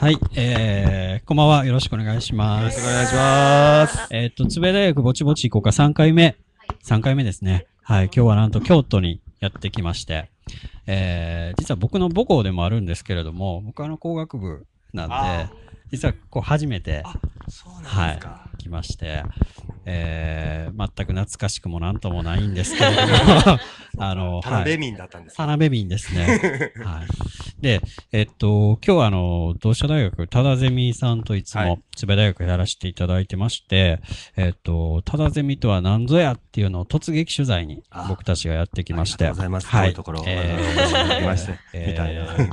はい、えー、こんばんは。よろしくお願いします。よろしくお願いします。えー、っと、つべ大学ぼちぼち行こうか、3回目。3回目ですね。はい、今日はなんと京都にやってきまして、えー、実は僕の母校でもあるんですけれども、僕はあの工学部なんで、実はこう初めて、はい、来まして、えー、全く懐かしくもなんともないんですけれども、あの、花ベミンだったんです、ね、花ベミンですね。はい。で、えっと、今日はあの、同志社大学、ただゼミさんといつも、つべ大学やらせていただいてまして、はい、えっと、ただゼミとは何ぞやっていうのを突撃取材に僕たちがやってきまして。ありがとうございます。はい。ところを、えー、えみたいな。えー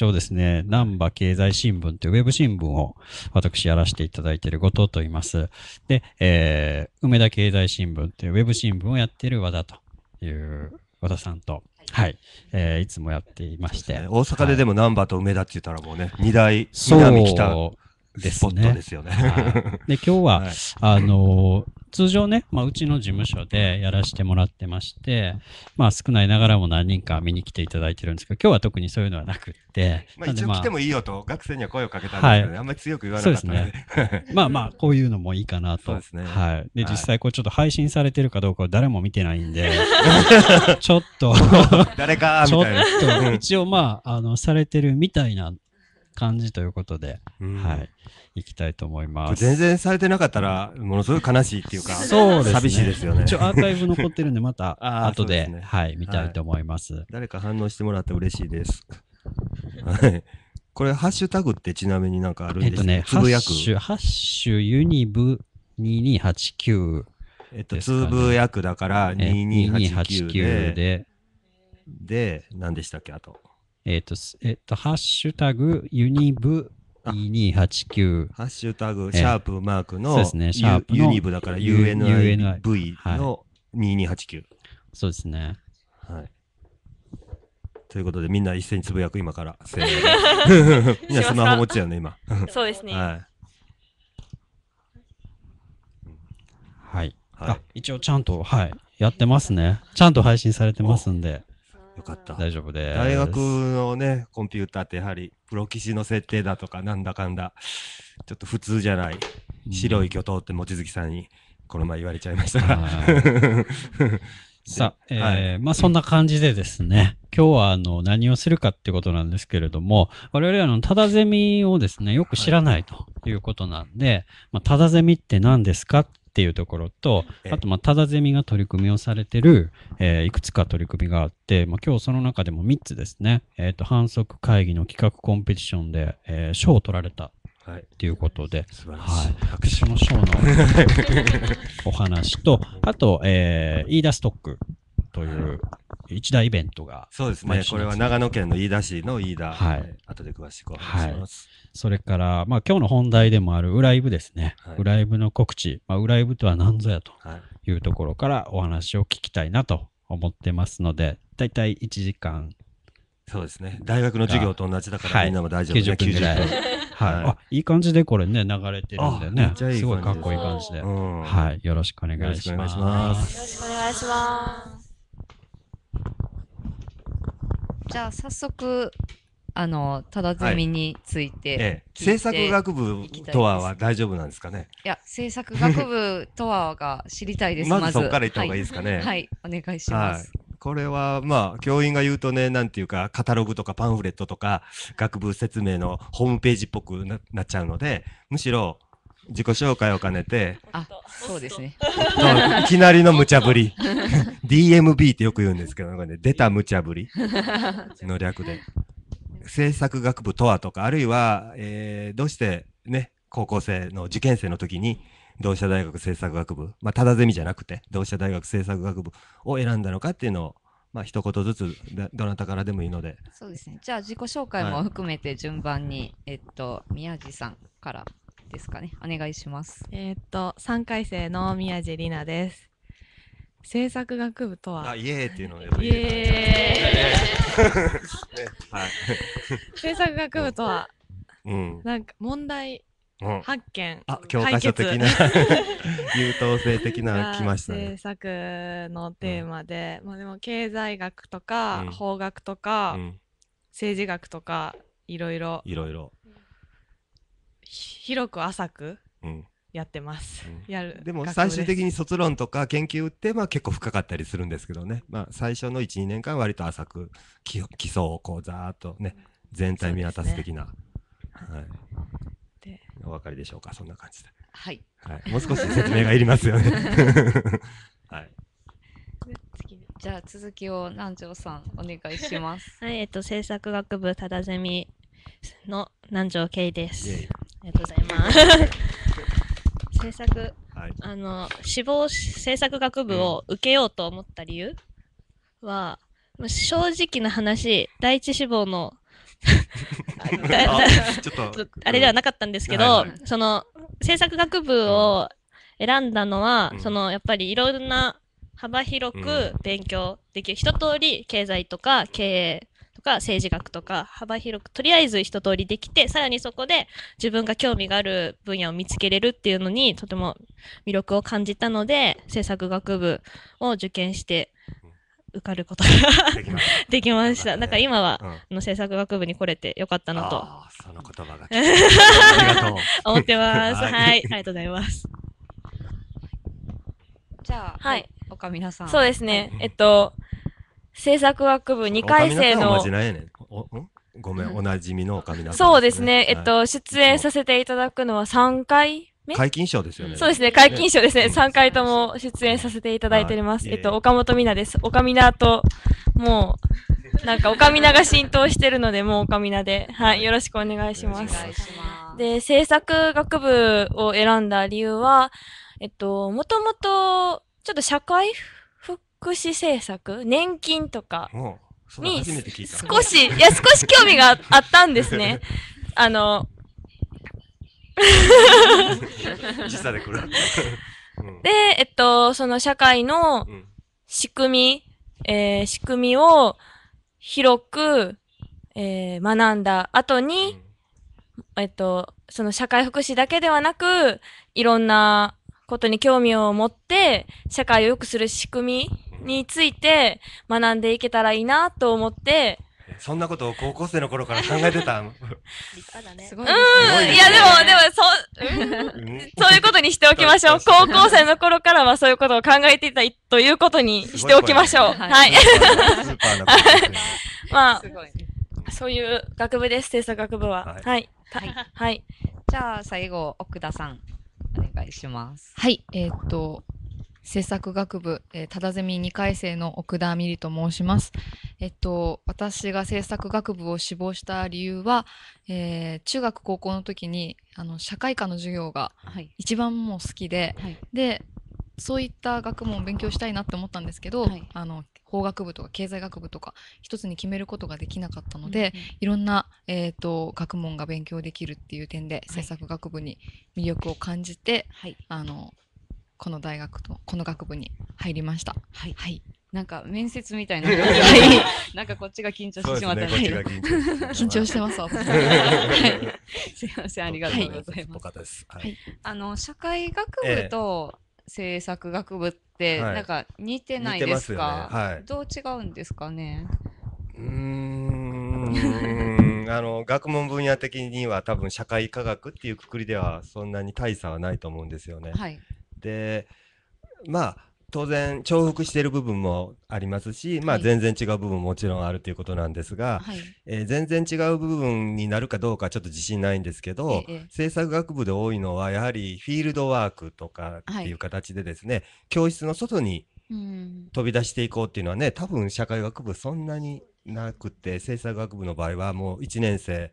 一応ですね、南波経済新聞というウェブ新聞を私やらせていただいている後藤と言います。で、えー、梅田経済新聞というウェブ新聞をやっている和田という和田さんと、はい、えー、いつもやっていまして。ね、大阪ででも南波と梅田って言ったらもうね、二、はい、大南北。ですですよね。で、今日は、はい、あのー、通常ね、まあ、うちの事務所でやらせてもらってまして、まあ、少ないながらも何人か見に来ていただいてるんですけど、今日は特にそういうのはなくって、まあ、一応来てもいいよと、学生には声をかけたんですけど、ね、あんまり強く言わなかったので、ね、まあまあ、こういうのもいいかなと。ですね。はい。で、実際、こうちょっと配信されてるかどうか誰も見てないんで、ちょっと誰かみたいな。ちょっと、一応まあ、あの、されてるみたいな感じということで、うん、はい、いきたいと思います。全然されてなかったら、ものすごい悲しいっていうか、そうです、ね、寂しいですよね。一応アーカイブ残ってるんで、また 後でね、はい、見たいと思います、はい、誰か反応してもらって嬉しいです。はい。これ、ハッシュタグってちなみになんかあるんですか、えっとね、ハッシュ、ハッシュユニブ2289。えっと、ツーブやだから2289で、で、何でしたっけ、あと。えっ、ー、と、えっ、ー、と、ハッシュタグ、ユニブ2289。ハッシュタグ、シャープマークの、そうですね、シャープユニブだから UNIV の2289。そうですね。はい。ということで、みんな一斉につぶやく、今から。せーの。みんなスマホ持ちやね、今。そうですね。はい。はい。あ、一応ちゃんと、はい、やってますね。ちゃんと配信されてますんで。よかった。大丈夫です。大学のね、コンピューターってやはり、プロ棋士の設定だとか、なんだかんだ、ちょっと普通じゃない、白い巨頭って望月さんに、この前言われちゃいましたが。さあ、えーはい、まあそんな感じでですね、今日はあの何をするかってことなんですけれども、我々はあのタダゼミをですね、よく知らないということなんで、はい、まあ、タダゼミって何ですかっっていうところと、あと、まあ、ただゼミが取り組みをされてる、えー、いくつか取り組みがあって、まあ、今日その中でも3つですね、えっ、ー、と、反則会議の企画コンペティションで、えー、賞を取られたはい、いうことで、はい、白書の賞の お話と、あと、えー、飯田ストックという一大イベントが、そうですね、これは長野県の飯田市の飯田、はい、後で詳しくお話します、はい。それから、まあ、今日の本題でもあるウライブですね、はい、ウライブの告知、まあ、ウライブとは何ぞやというところからお話を聞きたいなと思ってますので、大体1時間。そうですね、大学の授業と同じだから、みんなも大丈夫ですね、90分。はい、はい、あいい感じでこれね、流れてるんでね、すごいかっこいい感じで、はい、よろしくお願いします。よろしくお願いします。じゃあ早速あのただ積みについて、はいええ、政策学部とはは大丈夫なんですかねいや政策学部とはが知りたいです まずそこから行った方がいいですかね、はい、はい、お願いします、はい、これはまあ教員が言うとねなんていうかカタログとかパンフレットとか学部説明のホームページっぽくなっちゃうのでむしろ自己紹介を兼ねて、あ、そうですね。いきなりの無茶ぶり。DMB ってよく言うんですけど、ね、出た無茶ぶり の略で。制作学部とはとか、あるいは、えー、どうしてね、高校生の受験生の時に、同志社大学政策学部、まあ、ただゼミじゃなくて、同志社大学政策学部を選んだのかっていうのを、まあ、一言ずつどなたからでもいいのでそうですねじゃあ自己紹介も含めて順番に、はい、えっと宮地さんからですかね。お願いします。えー、っと、3回生の宮地里奈です。制作学部とは。あ、イエーっていうのをやっぱり。イエー。制作学部とは、うん、なんか問題発見、うん、教科書的な 優等生的な来ましたね。制作のテーマで、うん、まあでも経済学とか、法学とか、政治学とかいろいろ。いろいろ。広く浅くやってます。うん、やるでも最終的に卒論とか研究って、まあ、結構深かったりするんですけどね、まあ、最初の12年間割と浅く基礎をこうざーっとね全体見渡す的な。はいでお分かりでしょうかそんな感じで、はい、はい、もう少し説明がいりますよね はいじゃあ続きを南條さんお願いします。はい、えっと制作学部ただゼミの南條圭です。ありがとうございます。制作、はい、あの志望制作学部を受けようと思った理由は、正直な話、第一志望の あれではなかったんですけど、はいはい、その制作学部を選んだのは、うん、そのやっぱりいろんな幅広く勉強できる、うん、一通り経済とか経営とか政治学とか幅広くとりあえず一通りできてさらにそこで自分が興味がある分野を見つけれるっていうのにとても魅力を感じたので政策学部を受験して受かることができました。だ、から今は、うん、あの政策学部に来れてよかったなと。その言葉が 思ってます。はい、はい、ありがとうございます。じゃあ、はい、岡皆さん。そうですね。えっと、政策学部2回生の。ごめん、おなじみのおかみな、ね、そうですね、えっと、出演させていただくのは3回目解禁賞ですよね。そうですね、解禁賞ですね。3回とも出演させていただいております。えっと、岡本美奈です。岡美奈と、もう、なんか岡美奈が浸透してるので、もう岡美奈で、はい、よろしくお願いします。で、政策学部を選んだ理由は、えっと、もともと、ちょっと社会福祉政策年金とかに少し、いや、少し興味があ ったんですね。あの、でで、えっと、その社会の仕組み、うん、えー、仕組みを広く、えー、学んだ後に、うん、えっと、その社会福祉だけではなく、いろんなことに興味を持って、社会を良くする仕組みについて学んでいけたらいいなと思って、そんなことを高校生の頃から考えてた。立派だね。うん。いや、でも、でも、そう、うん、そういうことにしておきましょう。高校生の頃からはそういうことを考えていたいということにしておきましょう。いはい。スーパーなまあ、そういう学部です、制作学部は。はい。はい。はい、じゃあ、最後、奥田さん、お願いします。はい。えー、っと、政策学部、えー、ただゼミ2回生の奥田美里と申します。えっと、私が政策学部を志望した理由は、えー、中学高校の時にあの社会科の授業が一番もう好きで、はい、でそういった学問を勉強したいなって思ったんですけど、はい、あの法学部とか経済学部とか一つに決めることができなかったので、うんうん、いろんな、えーと、学問が勉強できるっていう点で、制作政策学部に魅力を感じて、はい、あのこの大学とこの学部に入りました。はい、はい、なんか面接みたいな、はい、なんかこっちが緊張してしまったり、ね、緊張してます。私 はい、すいません、ありがとうございます。はい、はい、あの社会学部と政策学部って、なんか似てないですか。すね、どう違うんですかね。うんあの学問分野的には多分社会科学っていうくくりではそんなに大差はないと思うんですよね。はいで、まあ、当然重複している部分もありますし、まあ、全然違う部分ももちろんあるということなんですが、はい、えー、全然違う部分になるかどうかちょっと自信ないんですけど、ええ、制作学部で多いのはやはりフィールドワークとかっていう形でですね、はい、教室の外に飛び出していこうっていうのはね多分社会学部そんなになくて制作学部の場合はもう1年生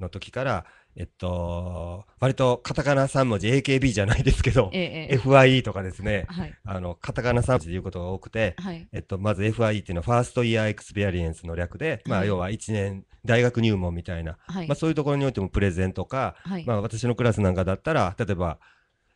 の時からえっと、割とカタカナ3文字、AKB じゃないですけど、ええ、FIE とかですね、はい、あの、カタカナ3文字で言うことが多くて、はい、えっと、まず FIE っていうのは、ファーストイヤーエクスペリエンスの略で、はい、まあ、要は1年、大学入門みたいな、まあ、そういうところにおいてもプレゼンとか、まあ、私のクラスなんかだったら、例えば、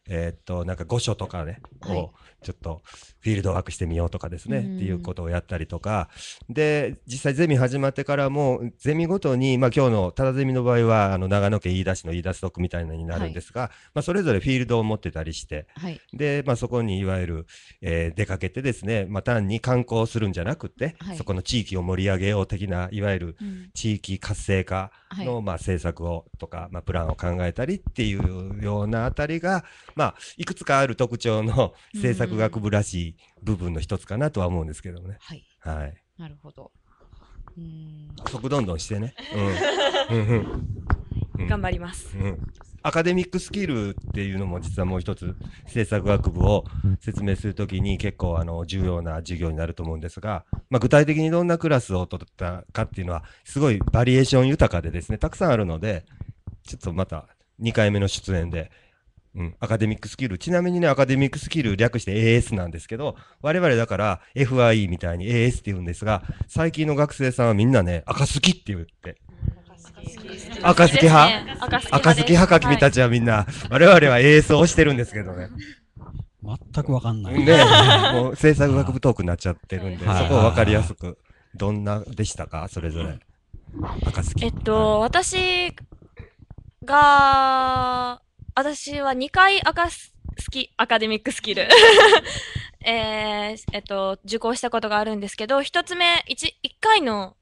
えー、っと、なんか御書とかね、を、ちょっと、フィールドワークしてみようとかですね、うん、っていうことをやったりとか、で、実際ゼミ始まってからも、ゼミごとに、まあ今日のただゼミの場合は、あの、長野県飯田市の飯田ストックみたいなになるんですが、はい、まあそれぞれフィールドを持ってたりして、はい、で、まあそこにいわゆる、えー、出かけてですね、まあ単に観光するんじゃなくて、はい、そこの地域を盛り上げよう的な、いわゆる地域活性化の、うん、まあ政策をとか、まあプランを考えたりっていうようなあたりが、まあいくつかある特徴の政策学部らしい、うん部分の一つかなとは思うんですけどもね。はい。はい。なるほど。うん。足どんどんしてね。うん。うん、頑張ります、うん。アカデミックスキルっていうのも実はもう一つ制作学部を説明するときに結構あの重要な授業になると思うんですが、まあ、具体的にどんなクラスを取ったかっていうのはすごいバリエーション豊かでですねたくさんあるのでちょっとまた2回目の出演でうん、アカデミックスキル。ちなみにね、アカデミックスキル略して AS なんですけど、我々だから FIE みたいに AS って言うんですが、最近の学生さんはみんなね、赤好きって言って。赤好き派赤好き派か君たちはみんな、我々は AS をしてるんですけどね。全くわかんない。ねもう制作学部トークになっちゃってるんで、そこをわかりやすく。どんなでしたかそれぞれ。赤好き。えっと、私が、私は2回アカスキアカデミックスキル えー、えっと、受講したことがあるんですけど、1つ目、1, 回の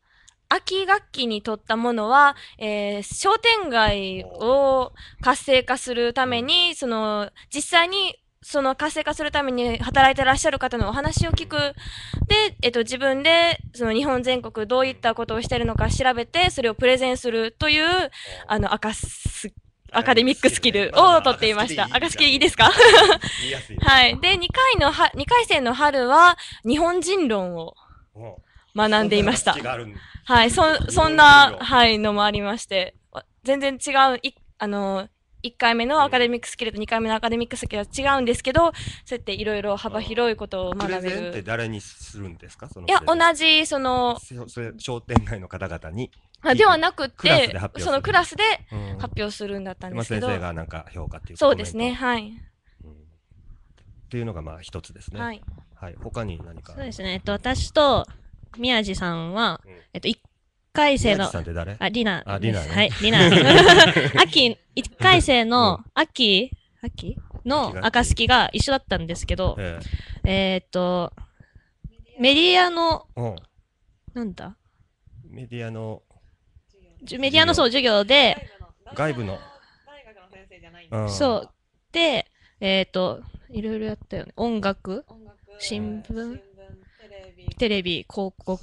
秋学期に取ったものは、えー、商店街を活性化するために、その、実際にその活性化するために働いてらっしゃる方のお話を聞く。で、えっと、自分で、その日本全国どういったことをしてるのか調べて、それをプレゼンするという、あの、赤すアカデミックスキルを取っていました。赤スキルいいですかはい。で、2回のは、2回生の春は、日本人論を学んでいました。はい。そ、そんな、はい、のもありまして、全然違う、い、あの、1回目のアカデミックスキルと2回目のアカデミックスキルは違うんですけど、そうやっていろいろ幅広いことを学べる。って誰にするんですかいや、同じ、その商店街の方々に。ではなくて、そのクラスで発表するんだったんですけど。うん、先生がなんか評価っていうそうですね、はい。っていうのがまあ一つですね。はい。はい、他に何か。そうですね。えっと、私と宮地さんは、うん、えっと、1回生の、あ、リナ。あ、リナ、ね、はい、リナ。秋、一回生の秋、秋の赤月が一緒だったんですけど、えっと、メディアの、なんだメディアの、メディアのそう、授業で、外部の。そう。で、えっ、と、いろいろやったよね。音楽新聞テレビ、広告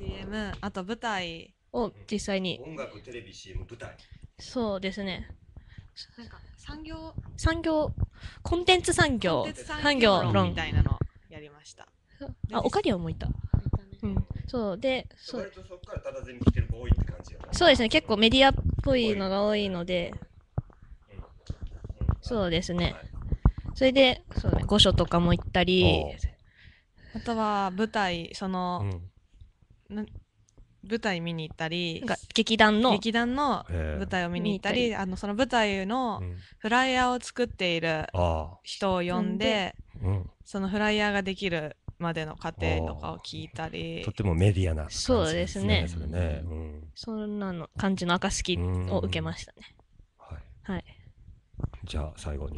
CM あと舞台を実際に音楽テレビ CM 舞台そうですねなんか産業産業コンテンツ産業産業論みたいなのやりましたあオカリオもいたうん、そうで、そう。そからただゼミ来てる子多いって感じそうですね、結構メディアっぽいのが多いので、そうですね。それで、そうね、御所とかも行ったり、あとは舞台、その、うん、舞台見に行ったり劇団の劇団の舞台を見に行ったりあのその舞台のフライヤーを作っている人を呼んで、うん、そのフライヤーができるまでの過程とかを聞いたりとてもメディアな、ね、そうですねそね、うん、そんなの感じのきを受けましたね、はい、はい、じゃあ最後に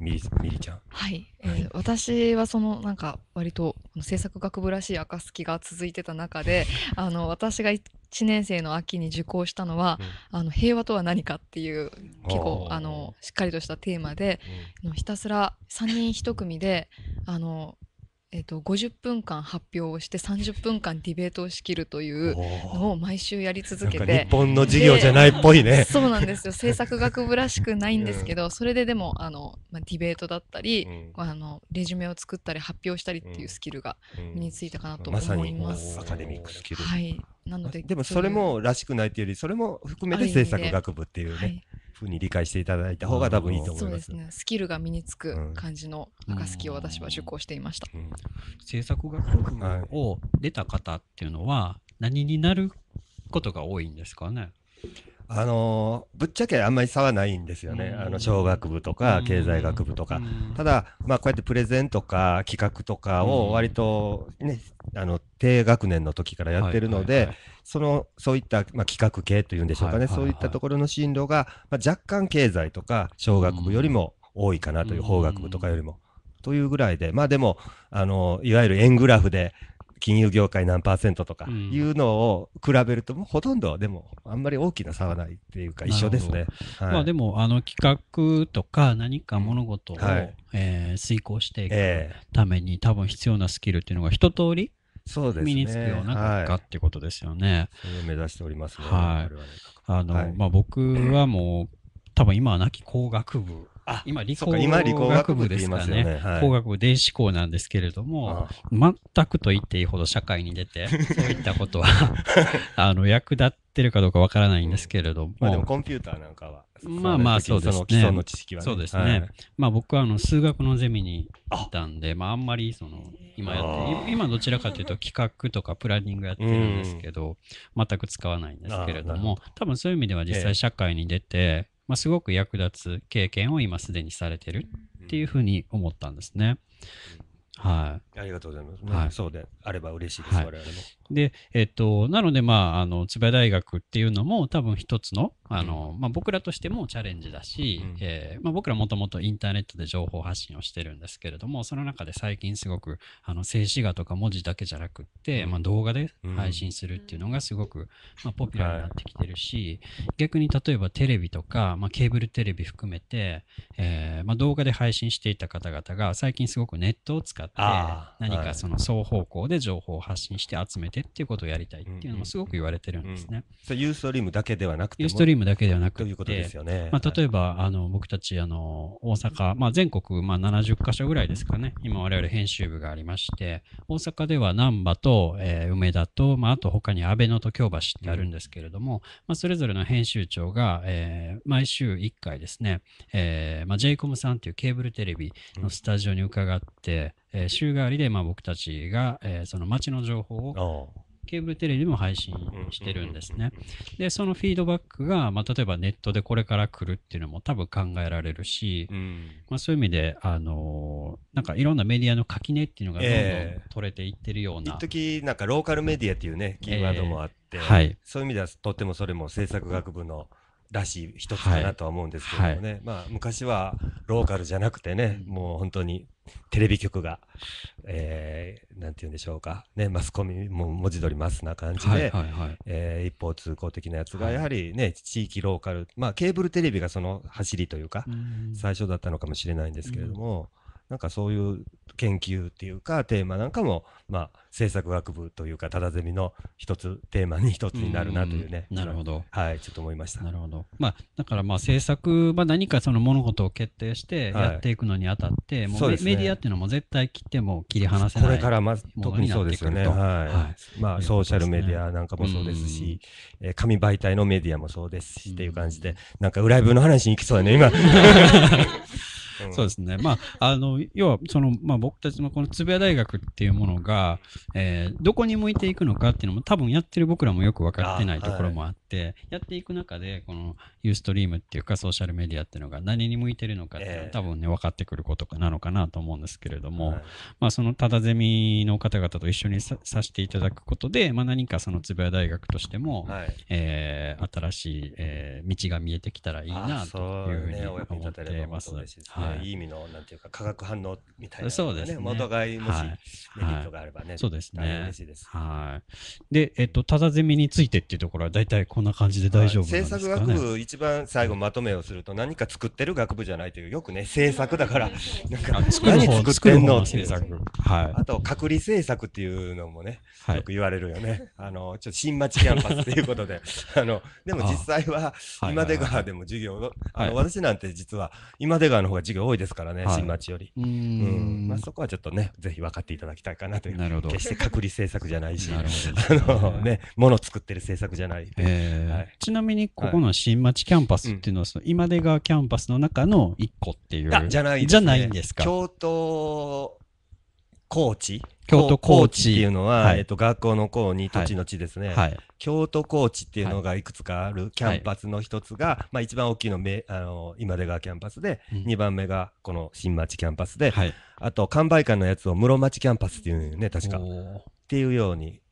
ミリちゃん。はい、えー、私はそのなんか割と制作学部らしい赤すきが続いてた中で、あの私が1年生の秋に受講したのは、うん、あの平和とは何かっていう結構あのしっかりとしたテーマで、うん、ひたすら3人1組であのえっと、50分間発表をして30分間ディベートを仕切るというのを毎週やり続けて日本の授業じゃないっぽいねそうなんですよ制作学部らしくないんですけど、うん、それででもあの、まあ、ディベートだったり、うん、あのレジュメを作ったり発表したりっていうスキルが身についたかなと思います、うんま、アカデミックスキルはいなのででもそれもらしくないっていうよりそれも含めて制作学部っていうね、はいふうに理解していただいた方が多分いいと思います。そうですね。スキルが身につく感じの赤スキを私は受講していました。うん制作学部を出た方っていうのは何になることが多いんですかね。あのぶっちゃけあんまり差はないんですよね、あの小学部とか経済学部とか、ただ、まあ、こうやってプレゼンとか企画とかを割とね、あの低学年の時からやってるので、そのそういった、まあ、企画系というんでしょうかね、そういったところの進路が、まあ、若干経済とか小学部よりも多いかなという、法学部とかよりも。というぐらいで、まあでも、あのいわゆる円グラフで、金融業界何パーセントとかいうのを比べると、ほとんどでもあんまり大きな差はないっていうか一緒ですね。はい、まあでもあの企画とか何か物事を、はい、えー、遂行していくために、えー、多分必要なスキルっていうのが一通り身につくような国家ってことですよね。はい、それを目指しておりますはい。あの、まあ僕はもう、多分今は亡き工学部あ今理工学部ですからね。ねはい、工学部電子工なんですけれども、全くと言っていいほど社会に出て、そういったことは あの役立ってるかどうかわからないんですけれども。まあでもコンピューターなんかは。まあまあそうですね。基礎の知識は、ね、そうですね。はい、まあ僕はあの数学のゼミに行ったんで、あまああんまりその今やって今どちらかというと企画とかプランニングやってるんですけど、全く使わないんですけれども、多分そういう意味では実際社会に出て、ええまあ、すごく役立つ経験を今すでにされてるっていうふうに思ったんですね。はい、ありがとうございます、はい、そうであれば嬉しいです、はい、我々も。で、えっと、なので、まあ、あの、千葉大学っていうのも多分一つの、あの、まあ、僕らとしてもチャレンジだし、うん、えー、まあ、僕らもともとインターネットで情報発信をしてるんですけれども、その中で最近すごく、あの、静止画とか文字だけじゃなくって、うん、まあ、動画で配信するっていうのがすごく、まあ、ポピュラーになってきてるし、はい、逆に例えばテレビとか、まあ、ケーブルテレビ含めて、えー、まあ、動画で配信していた方々が最近すごくネットを使って、何かその双方向で情報を発信して集めててっていうことをやりたいっていうのもすごく言われてるんですね。うんうん、ユーストリームだけではなくてユーストリームだけではなくて、まあ、例えば、はい、あの僕たちあの大阪、まあ、全国、まあ、70か所ぐらいですかね、今我々編集部がありまして、大阪では難波と、えー、梅田と、まあ、あと他に安倍野と京橋ってあるんですけれども、うん、まあ、それぞれの編集長が、えー、毎週1回ですね、えーまあ、j イコムさんというケーブルテレビのスタジオに伺って、うんえー、週替わりでまあ僕たちが、えー、その街の情報をケーブルテレビも配信してるんですね。で、そのフィードバックが、まあ、例えばネットでこれから来るっていうのも多分考えられるし、うん、まあ、そういう意味で、あのー、なんかいろんなメディアの垣根っていうのがどんどん取れていってるような。えー、時なんかローカルメディアっていうね、キーワードもあって、えーはい、そういう意味ではとってもそれも制作学部のらしい一つかなとは思うんですけどもね、はい、まあ、昔はローカルじゃなくてね、うん、もう本当にテレビ局が、えー、なんて言うんでしょうか、ね、マスコミも文字通りマスな感じで、はいはいはい、えー、一方通行的なやつがやはりね、はい、地域ローカル、まあ、ケーブルテレビがその走りというか、うん、最初だったのかもしれないんですけれども、なんかそういう研究っていうかテーマなんかも、まあ、政策学部というかただゼミの一つテーマに一つになるなというねなるほどはいちょっと思いましたなるほど、まあ、だからまあ政策、は何かその物事を決定してやっていくのにあたって、はい、もう、ね、メディアっていうのも絶対切っても切り離せないこれからまず特にそうですよねはい、はい、まあ、ね、ソーシャルメディアなんかもそうですし、えー、紙媒体のメディアもそうですしっていう感じで、なんか裏部の話に行きそうだね今 そうですね。まあ、あの、要は、その、まあ、僕たちのこのつぶや大学っていうものが、えー、どこに向いていくのかっていうのも、多分やってる僕らもよく分かってないところもあって、はい、やっていく中で、このユーストリームっていうか、ソーシャルメディアっていうのが何に向いてるのかっていうのは、多分ね、分かってくることなのかなと思うんですけれども、はい、まあ、そのただゼミの方々と一緒にささせていただくことで、まあ、何かそのつぶや大学としても、はい、えー、新しい、えー、道が見えてきたらいいなというふうに思ってます。ね、いますはいい、いい意味のなんていうか化学反応みたいな、ね、そうですね。いもしメリットがあればね、はい、そうですね。嬉しいです。はい。で、えっと、ただゼミについてっていうところは大体こんな感じで大丈夫なんですかね。政策学部一番最後まとめをすると何か作ってる学部じゃないというよくね政策だからなんか何作ってんの政策。はい。あと隔離政策っていうのもね、よく言われるよね。あのちょっと新町キャンパスということで あのでも実際は今出川でも授業の、あの私なんて実は今出川の方が授業業多いですからね、はい、新町より。うん、まあ、そこはちょっとね、ぜひ分かっていただきたいかなという。なるほど決して隔離政策じゃないし、なるほどね、あのね、もの作ってる政策じゃない。えーはい、ちなみに、ここの新町キャンパスっていうのは、その今出川キャンパスの中の1個っていう。じゃない、ね、じゃないんですか。京都高知京都高知っていうのは、はい、えっと、学校の校に土地の地ですね、はい、京都高知っていうのがいくつかあるキャンパスの一つが、まあ、一番大きいのめあの今出川キャンパスで、うん、2番目がこの新町キャンパスで、あと完売館のやつを室町キャンパスっていうね確かっていうように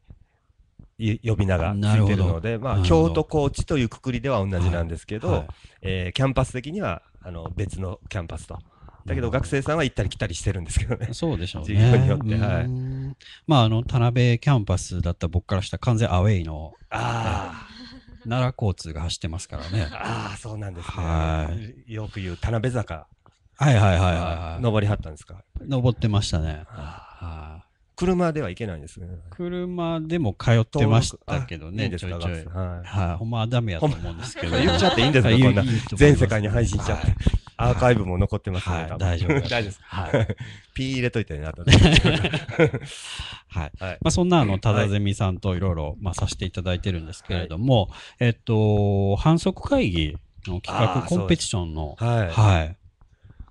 呼び名がついてるのでまあ、京都高知というくくりでは同じなんですけど、はい、えー、キャンパス的にはあの別のキャンパスと。だけど学生さんは行ったり来たりしてるんですけどね。そうでしょうね。授業によって。はい。まあ、あの、田辺キャンパスだった僕からしたら完全アウェイの。ああ。奈良交通が走ってますからね。ああ、そうなんですね。はい。よく言う田辺坂。はいはいはいはい。登りはったんですか登ってましたね。車では行けないんですね。車でも通ってましたけどね、ちいはい。ほんまはダメやと思うんですけど。言っちゃっていいんですか、こんな。全世界に配信しちゃって。アーカイブも残ってますね。はい、大丈夫です。大丈夫です。はい。P 入れといてね、後で。はい。まあ、そんな、あの、ただゼミさんといろいろ、まあ、させていただいてるんですけれども、えっと、反則会議の企画コンペティションの、はい。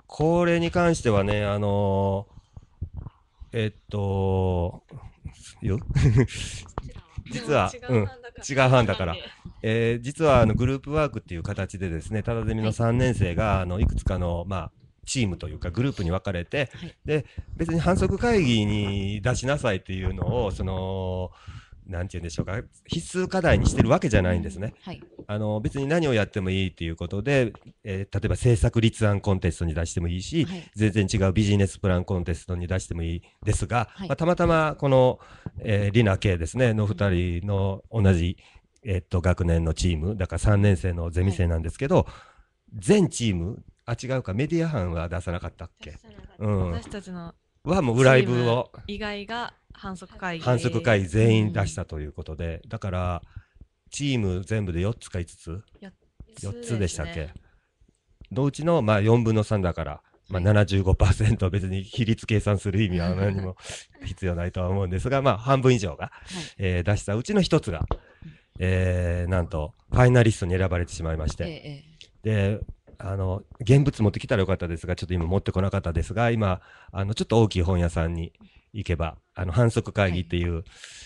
これに関してはね、あのえっと、よ実は、うん、違う班だから。えー、実はあのグループワークっていう形でですね、ただゼミの3年生が、あのいくつかの、まあ、チームというかグループに分かれて、はい、で別に反則会議に出しなさいっていうのをその何て言うんでしょうか必須課題にしてるわけじゃないんですね。はい、あの別に何をやってもいいということで、えー、例えば政策立案コンテストに出してもいいし、はい、全然違うビジネスプランコンテストに出してもいいですが、はい、まあ、たまたまこの、えー、リナ・ケですねの2人の同じ、えー、っと学年のチームだから3年生のゼミ生なんですけど、はい、全チームあ違うかメディア班は出さなかったっけ、うん、私たちのはもうライブを以外が反則会議反則会全員出したということで、だから。チーム全部で4つか5つ 4, つ、ね、4つでしたっけのうちの、まあ、4分の3だから、まあ75、は別に比率計算する意味は何も必要ないとは思うんですが、まあ、半分以上が、はい、えー、出したうちの1つが、えー、なんとファイナリストに選ばれてしまいまして、ええ、であの現物持ってきたらよかったですがちょっと今持ってこなかったですが今あのちょっと大きい本屋さんに行けば、あの、反則会議っていう、はい、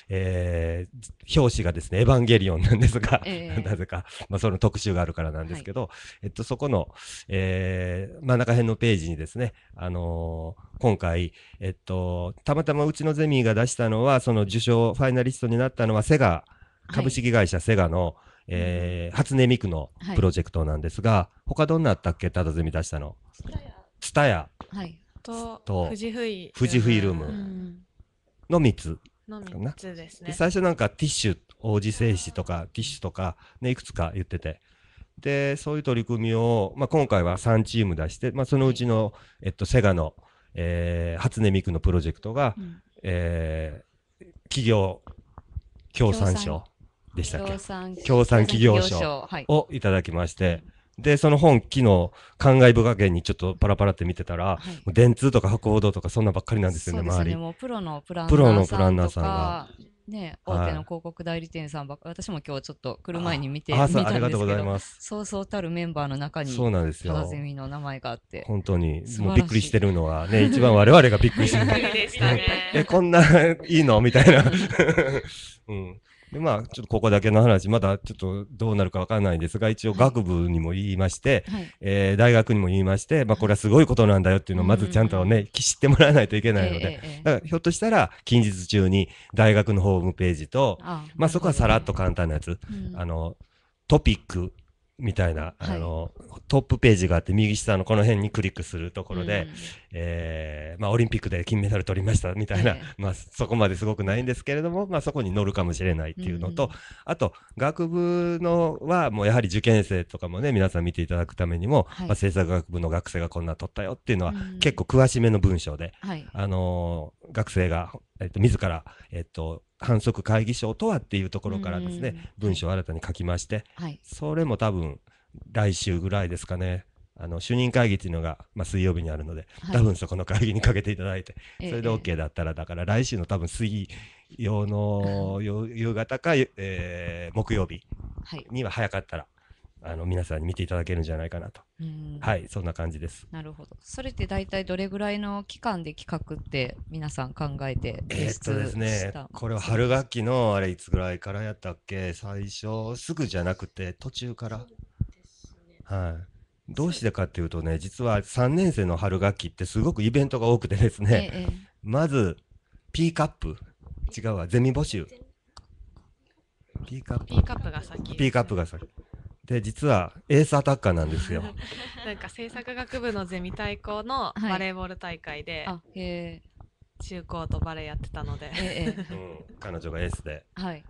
えー、表紙がですね、エヴァンゲリオンなんですが、えー、なぜか、まあ、その特集があるからなんですけど、はい、えっと、そこの、えー、真ん中辺のページにですね、あのー、今回、えっと、たまたまうちのゼミが出したのは、その受賞、ファイナリストになったのは、セガ、株式会社セガの、はい、えー、初音ミクのプロジェクトなんですが、はい、他どんなあったっけただゼミ出したの。ツタヤ。ツタヤ。はい。と富士フイ富士フイルームの3つの3つですね最初なんかティッシュ王子製紙とかティッシュとか、ね、いくつか言っててでそういう取り組みを、まあ、今回は3チーム出して、まあ、そのうちの、えっと、セガの、えー、初音ミクのプロジェクトが、うん、えー、企業協賛賞でしたっけ協賛企業賞をいただきまして、で、その本、昨日、感慨深げにちょっとパラパラって見てたら、はい、電通とか博報堂とかそんなばっかりなんですよね、周り。もうプロのプランナーさんが。ね、大手の広告代理店さんばっか、はい、私も今日ちょっと来る前に見てあたんですけどありがとうございますそうそうたるメンバーの中にそうなんですよゼミの名前があって本当にもうびっくりしてるのはね一番我々がびっくり してるね、えこんないいのみたいな、うん、でまあちょっとここだけの話まだちょっとどうなるかわからないですが一応学部にも言いまして、はい、えー、大学にも言いまして、まあ、これはすごいことなんだよっていうのをまずちゃんとね、知ってもらわないといけないので、えー、だからひょっとしたら近日中に大学のホームページとまあ、そこはさらっと簡単なやつ、うん、あのトピックみたいな、はい、あのトップページがあって右下のこの辺にクリックするところで、うんえーまあ、オリンピックで金メダル取りましたみたいな、えー、まあ、そこまですごくないんですけれども、まあ、そこに乗るかもしれないっていうのと、うん、あと学部のはもうやはり受験生とかもね皆さん見ていただくためにも、はい、まあ、政策学部の学生がこんな取ったよっていうのは、結構詳しめの文章で、はい、あのー、学生が、えっと、自ら、えっと、反則会議賞とはっていうところからですね、文章を新たに書きまして、はい、それも多分来週ぐらいですかねあの主任会議っていうのが、まあ、水曜日にあるので、はい、多分そこの会議にかけていただいて、ええ、それで OK だったら、だから来週の多分水曜の夕方か、えー、木曜日には早かったら、はい、あの皆さんに見ていただけるんじゃないかなと、はい、そんな感じです。なるほど。それって大体どれぐらいの期間で企画って皆さん考えてえー、っとですね、これは春学期のあれいつぐらいからやったっけ、最初すぐじゃなくて途中から。はい。どうしてかっていうとね、実は3年生の春学期ってすごくイベントが多くてですね、ええ、まず、P カップ、違うわ、ゼミ募集。P カップ。P カップが先、P カップが先。で、実はエースアタッカーなんですよ。なんか制作学部のゼミ対抗のバレーボール大会で、はい、中高とバレーやってたので、ええ うん、彼女がエースで。はい。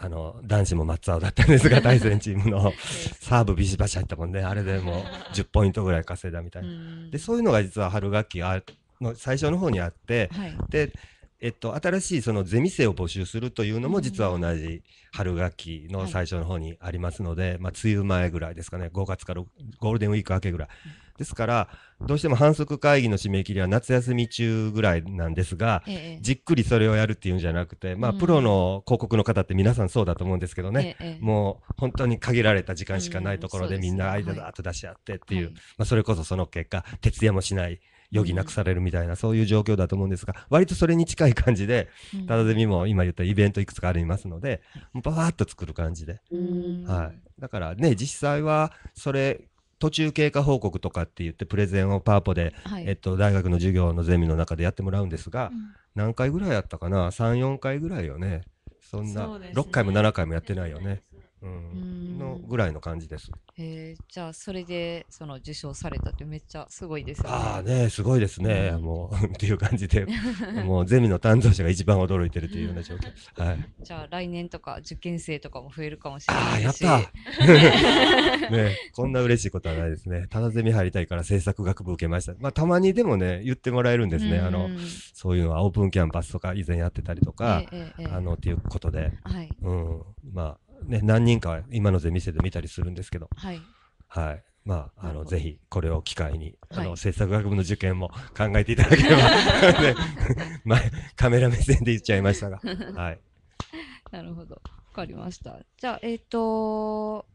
あの、男子も松尾だったんですが、対戦チームの サーブビシバシ入ったもんね、あれでもう10ポイントぐらい稼いだみたいな。で、そういうのが実は春学期あの最初の方にあって、はい、で、えっと、新しいそのゼミ生を募集するというのも実は同じ春学期の最初の方にありますので、はい、まあ、梅雨前ぐらいですかね、5月からゴールデンウィーク明けぐらい。うんですから、どうしても反則会議の締め切りは夏休み中ぐらいなんですが、ええ、じっくりそれをやるっていうんじゃなくて、まあ、プロの広告の方って皆さんそうだと思うんですけどね、もう本当に限られた時間しかないところでみんな間だと出し合ってっていう、はい、まあ、それこそその結果、徹夜もしない。余儀なくされるみたいな、うん、そういう状況だと思うんですが、割とそれに近い感じで、うん、ただでミも今言ったイベントいくつかありますので、ば、ー、っと作る感じで。はい。だからね、実際は、それ、途中経過報告とかって言ってプレゼンをパワポで、はい、えっと、大学の授業のゼミの中でやってもらうんですが、うん、何回ぐらいやったかな34回ぐらいよねそんなそ、ね、6回も7回もやってないよね。のぐらいの感じです。えー、じゃあそれでその受賞されたってめっちゃすごいですよね。ああねすごいですね、うん、もう っていう感じで もうゼミの担当者が一番驚いてるというような状況。はい、じゃあ来年とか受験生とかも増えるかもしれないし。ああやった ねこんな嬉しいことはないですね。ただゼミ入りたいから制作学部受けました。まあたまにでもね言ってもらえるんですね。うんうん、あのそういうのはオープンキャンパスとか以前やってたりとか、えーえー、あのっていうことで、はい、うんまあ。ね、何人か今のゼミ生で見たりするんですけど、はい。はい。まあ、あの、ぜひ、これを機会に、あの、制作学部の受験も考えていただければ、カメラ目線で言っちゃいましたが、はい。なるほど。わかりました。じゃあ、えっ、と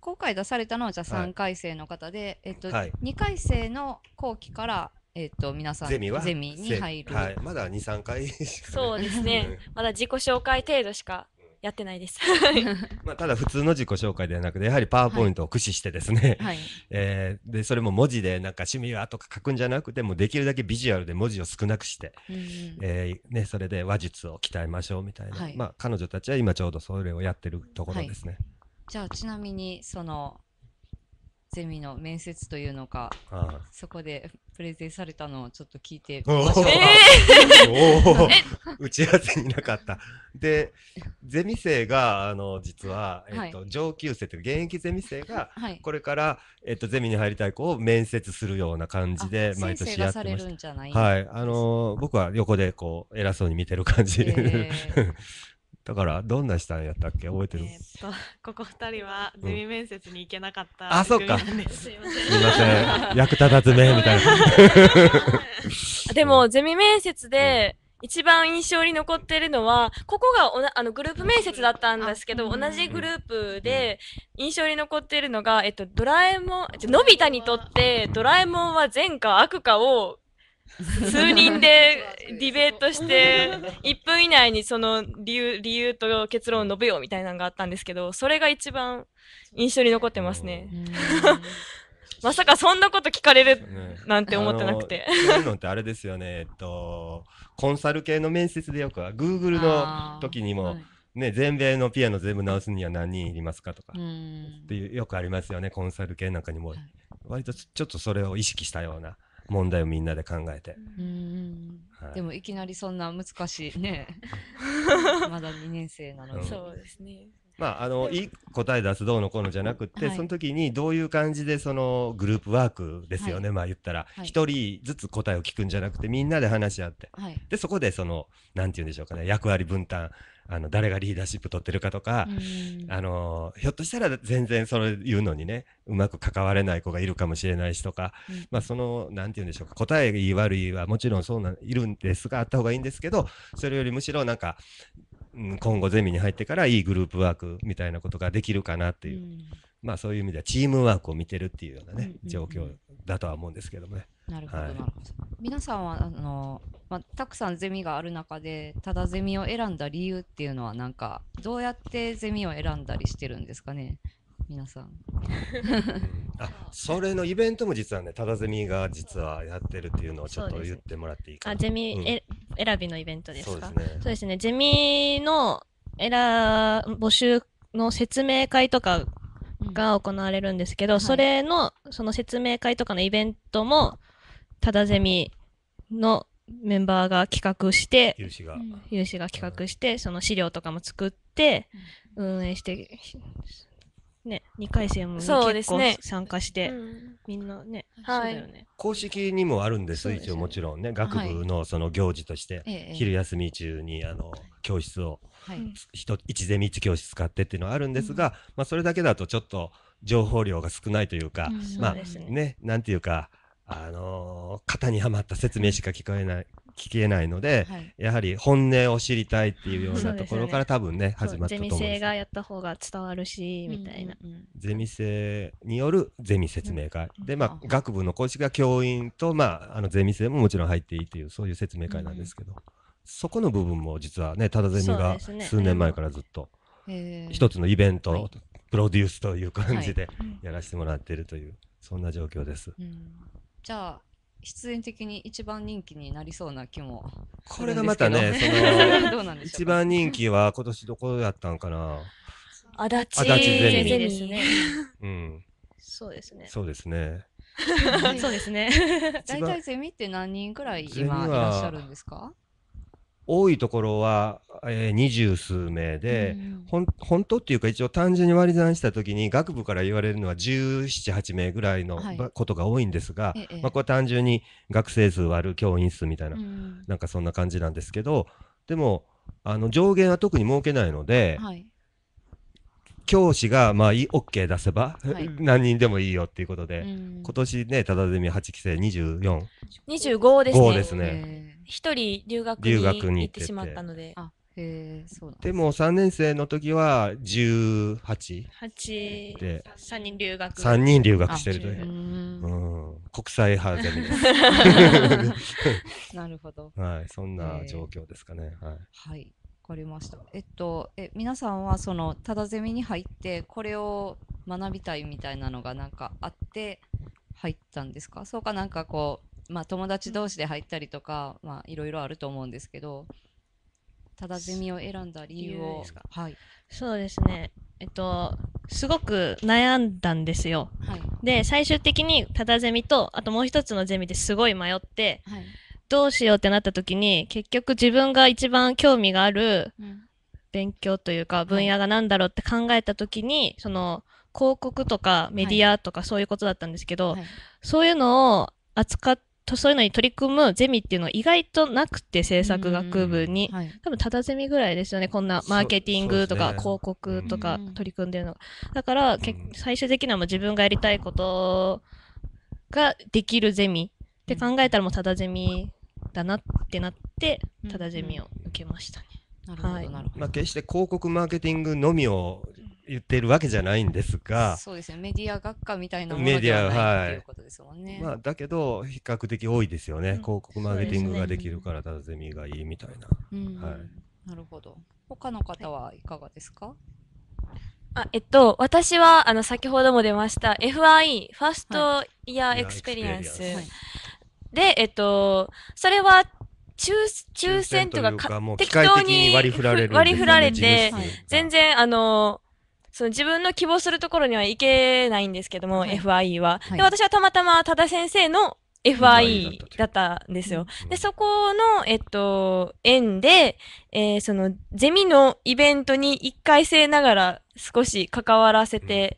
今回出されたのはじゃあ3回生の方で、はい、えっと、はい、2回生の後期から、えっと、皆さんゼミに入る、はい、まだ23回、ね、そうですねまだ自己紹介程度しかやってないです。まあただ普通の自己紹介ではなくてやはりパワーポイントを駆使してですね、はい、えー、でそれも文字でなんか趣味はとか書くんじゃなくてもできるだけビジュアルで文字を少なくして、うん、えー、ね、それで話術を鍛えましょうみたいな、はい、まあ彼女たちは今ちょうどそれをやってるところですね。はい、じゃあちなみにそのゼミの面接というのか、ああそこでプレゼンされたのをちょっと聞いてみましょう打ち合わせになかった。で、ゼミ生があの実は、えっと、はい、上級生という現役ゼミ生が、はい、これから、えっと、ゼミに入りたい子を面接するような感じで毎年やってました。はい、あのー、僕は横でこう偉そうに見てる感じ。えーだからどんなしたんやったっけ覚えてる、えっと ここ二人はゼミ面接に行けなかった、うん、あそっかすいません役立たずねみたいな でもゼミ面接で、一番印象に残ってるのは、ここがおなあのグループ面接だったんですけど、同じグループで印象に残ってるのが、えっと、ドラえもん、のび太にとってドラえもんは善か悪かを数人で ディベートして1分以内にその理由理由と結論を述べようみたいなのがあったんですけどそれが一番印象に残ってますね。まさかそんなこと聞かれるなんて思ってなくて。そういうのってあれですよね、えっと、コンサル系の面接でよくは、Google の時にも、ね、全米のピアノ全部直すには何人いりますかとかってよくありますよねコンサル系なんかにも、割とちょっとそれを意識したような問題をみんなで考えて、はい、でもいきなりそんな難しいね まだ2年生なのに、そうですねまあ、あのいい答え出すどうのこうのじゃなくて、はい、その時にどういう感じでそのグループワークですよね、はい、まあ言ったら一、はい、1人ずつ答えを聞くんじゃなくてみんなで話し合って、でそこでそのなんて言うんでしょうかね役割分担あの誰がリーダーシップ取ってるかとか、あのひょっとしたら全然それ言うのにねうまく関われない子がいるかもしれないしとか、うん、まあ、その何て言うんでしょうか答えがいい悪いはもちろんそうないるんですがあった方がいいんですけどそれよりむしろなんか、うん、今後ゼミに入ってからいいグループワークみたいなことができるかなっていう、うん、まあそういう意味ではチームワークを見てるっていうようなね、状況だとは思うんですけどもね。なるほど、はい、皆さんはあの、まあ、たくさんゼミがある中でただゼミを選んだ理由っていうのはなんかどうやってゼミを選んだりしてるんですかね皆さんあそれのイベントも実はねただゼミが実はやってるっていうのをちょっと言ってもらっていいかなあゼミ、うん、選びのイベントですかそうですねそうですねゼミの選募集の説明会とかが行われるんですけど、うんそれのその説明会とかのイベントもタダゼミのメンバーが企画して、有志が。う志が企画して、その資料とかも作って、運営して、ね、2回戦も結構参加して、ねうん、みんなね、はい、公式にもあるんです、です一応もちろんね、学部のその行事として、はい、昼休み中にあの教室を、はい、1ゼミ1教室使ってっていうのはあるんですが、うん、まあそれだけだとちょっと情報量が少ないというか、うん、まあね、ね、なんていうか、あの型にはまった説明しか聞こえない聞けないので、はい、やはり本音を知りたいっていうようなところから、多分ね始まったと思うんですゼミ生がやった方が伝わるし、みたいな、うんゼミ生によるゼミ説明会、うん、でまあ学部の講師が教員とまああのゼミ生ももちろん入っていいというそういう説明会なんですけど、そこの部分も実はねただゼミが数年前からずっと一つのイベント、はい、プロデュースという感じでやらせてもらってるという、そんな状況です。じゃあ必然的に一番人気になりそうな気もこれがまたね、その一番人気は今年どこやったんかな。足立足立ゼミですね。うん。そうですね。そうですね。そうですね。大体ゼミって何人くらい今いらっしゃるんですか？多いところは、えー、二十数名で、うん、本当っていうか一応単純に割り算した時に学部から言われるのは1718名ぐらいのことが多いんですが、はい、まあ、これ単純に学生数割る教員数みたいな、うん、なんかそんな感じなんですけどでもあの上限は特に設けないので、はい、教師がまあ OK 出せば、はい、何人でもいいよっていうことで、うん、今年ねただゼミ8期生2425ですね。ですね一人留学に行ってしまったので。へそうなんででも3年生の時は18 8で3人留学3人留学してるという、うん、国際派ゼミです なるほど、はい、そんな状況ですかねはい、はい、分かりましたえっとえ皆さんはそのただゼミに入ってこれを学びたいみたいなのがなんかあって入ったんですかそうかなんかこうまあ、友達同士で入ったりとか、まあ、いろいろあると思うんですけどただゼミを選んだ理由をはい、そうですねえっとすごく悩んだんですよ、はい、で最終的にただゼミとあともう一つのゼミですごい迷って、はい、どうしようってなった時に結局自分が一番興味がある勉強というか分野が何だろうって考えた時に、はい、その広告とかメディアとかそういうことだったんですけど、そういうのを扱ってとそういうのに取り組むゼミっていうのは意外となくて制作学部に、はい、多分ただゼミぐらいですよねこんなマーケティングとか広告とか取り組んでるのが、だから最終的にはもう自分がやりたいことができるゼミって考えたらもうただゼミだなってなってただゼミを受けましたね。なるほど、まあ、決して広告マーケティングのみを言ってるわけじゃないんですが、そうですね、メディア学科みたいなものではないということですもんね。はい、まあ、だけど、比較的多いですよね、うん、広告マーケティングができるから、ただゼミがいいみたいな。はい、なるほど。他の方はいかがですか、あえっと、私はあの先ほども出ました f i e ファーストイヤーエクスペリエンス。で、えっと、それは抽抽選といか、か適当に割り振られて、全然、あの、その自分の希望するところには行けないんですけども、はい、FIE は、はい、で、私はたまたま多田先生の FIE だったんですよ。で、そこの、えっと、縁で、えー、その、ゼミのイベントに一回生ながら少し関わらせて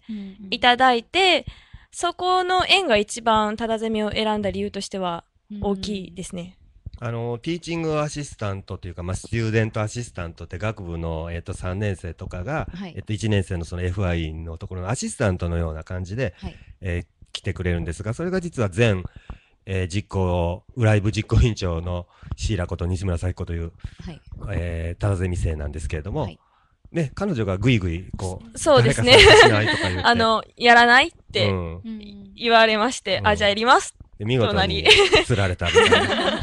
いただいて、そこの縁が一番多田ゼミを選んだ理由としては大きいですね。あのティーチングアシスタントというか、まあ、スチューデントアシスタントって学部の、えー、と3年生とかが、はい、えー、と1年生のその FI のところのアシスタントのような感じで、はい、えー、来てくれるんですがそれが実は全、えー、実行イ部実行委員長のシーラこと西村咲子という、はいえー、田ゼミ生なんですけれども。はいね、彼女がぐいぐい、こう、そうですね。あの、やらないって言われまして、うん、あ、じゃあやりますで見事に釣られたみたいな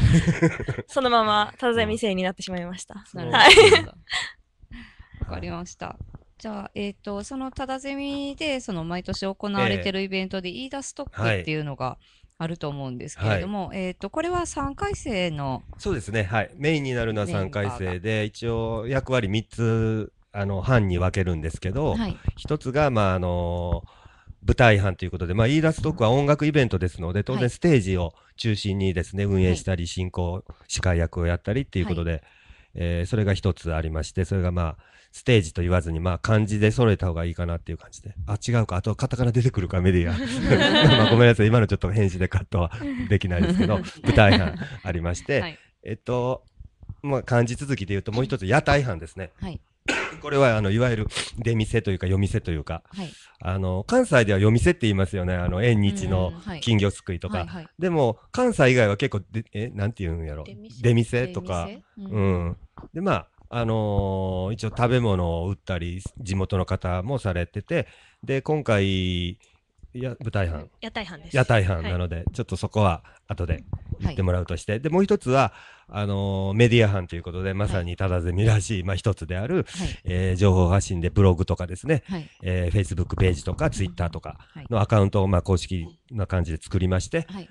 そのままた多罪未成になってしまいました。わ、はい、かりました。じゃあ、えっ、ー、と、そのただゼミで、その毎年行われてるイベントで、飯田ストックっていうのが、あると思うんですけれども、はい、えっ、ー、と、これは三回生の。そうですね、はい。メインになるのは三回生で、一応役割三つ、あの、班に分けるんですけど、はい、つが、まあ、あのー舞台班ということで、まあ、飯田ストックは音楽イベントですので、当然ステージを中心にですね、はい、運営したり、進行、司会役をやったりっていうことで、はい、えー、それが一つありまして、それがまあ、ステージと言わずに、まあ、漢字で揃えた方がいいかなっていう感じで。あ、違うか。あと、カタカナ出てくるか、メディア。まあ、ごめんなさい。今のちょっと返事でカットはできないですけど、舞台班ありまして、はい、えっと、まあ、漢字続きで言うと、もう一つ、屋台班ですね。はい これはあのいわゆる出店というか夜店というか、はい、あの関西では夜店って言いますよねあの縁日の金魚すくいとか、はいでも関西以外は結構でえなんて言うんやろ出店とか、うん、うん、でまああのー、一応食べ物を売ったり地元の方もされててで今回や舞台班屋台班です屋台班なので、はい、ちょっとそこは後で言ってもらうとして、はい、でもう一つはあのー、メディア班ということでまさにただゼミらしい、はい、まあ、一つである、はい、えー、情報発信でブログとかですね、はい、えー、f a c e b o ページとかツイッターとかのアカウントをまあ公式な感じで作りまして、はい、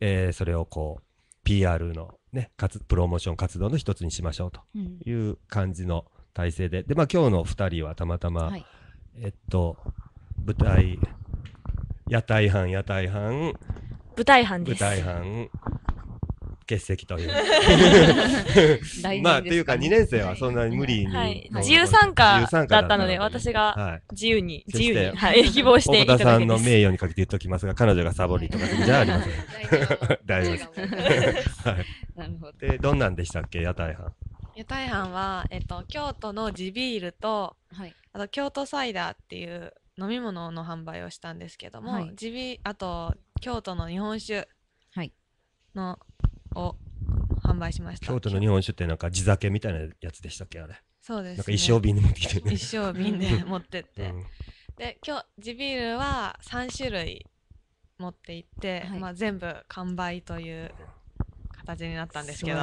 えそれをこう PR の、ね、かつプロモーション活動の一つにしましょうという感じの体制で、うん、でまあ今日の2人はたまたま、えっと舞台屋台班、屋台班、舞台班です。舞台班、欠席という。まあ、というか、2年生はそんなに無理に。はい、自由参加だったので、私が自由に、自由に、はい、希望していただ田さんの名誉にかけて言っときますが、彼女がサボりとかじゃありません。大丈夫です。はい。なるほど。で、どんなんでしたっけ、屋台班。屋台班は、えっと、京都の地ビールと、はい、あと京都サイダーっていう飲み物の販売をしたんですけども、はい、あと京都の日本酒の、を販売しました京都の日本酒ってなんか地酒みたいなやつでしたっけあれそうです、ね、なんか一生瓶で持ってきて、ね、一生瓶で持ってって、うん、で今日地ビールは3種類持っていって、はい、まあ、全部完売という形になったんですけど、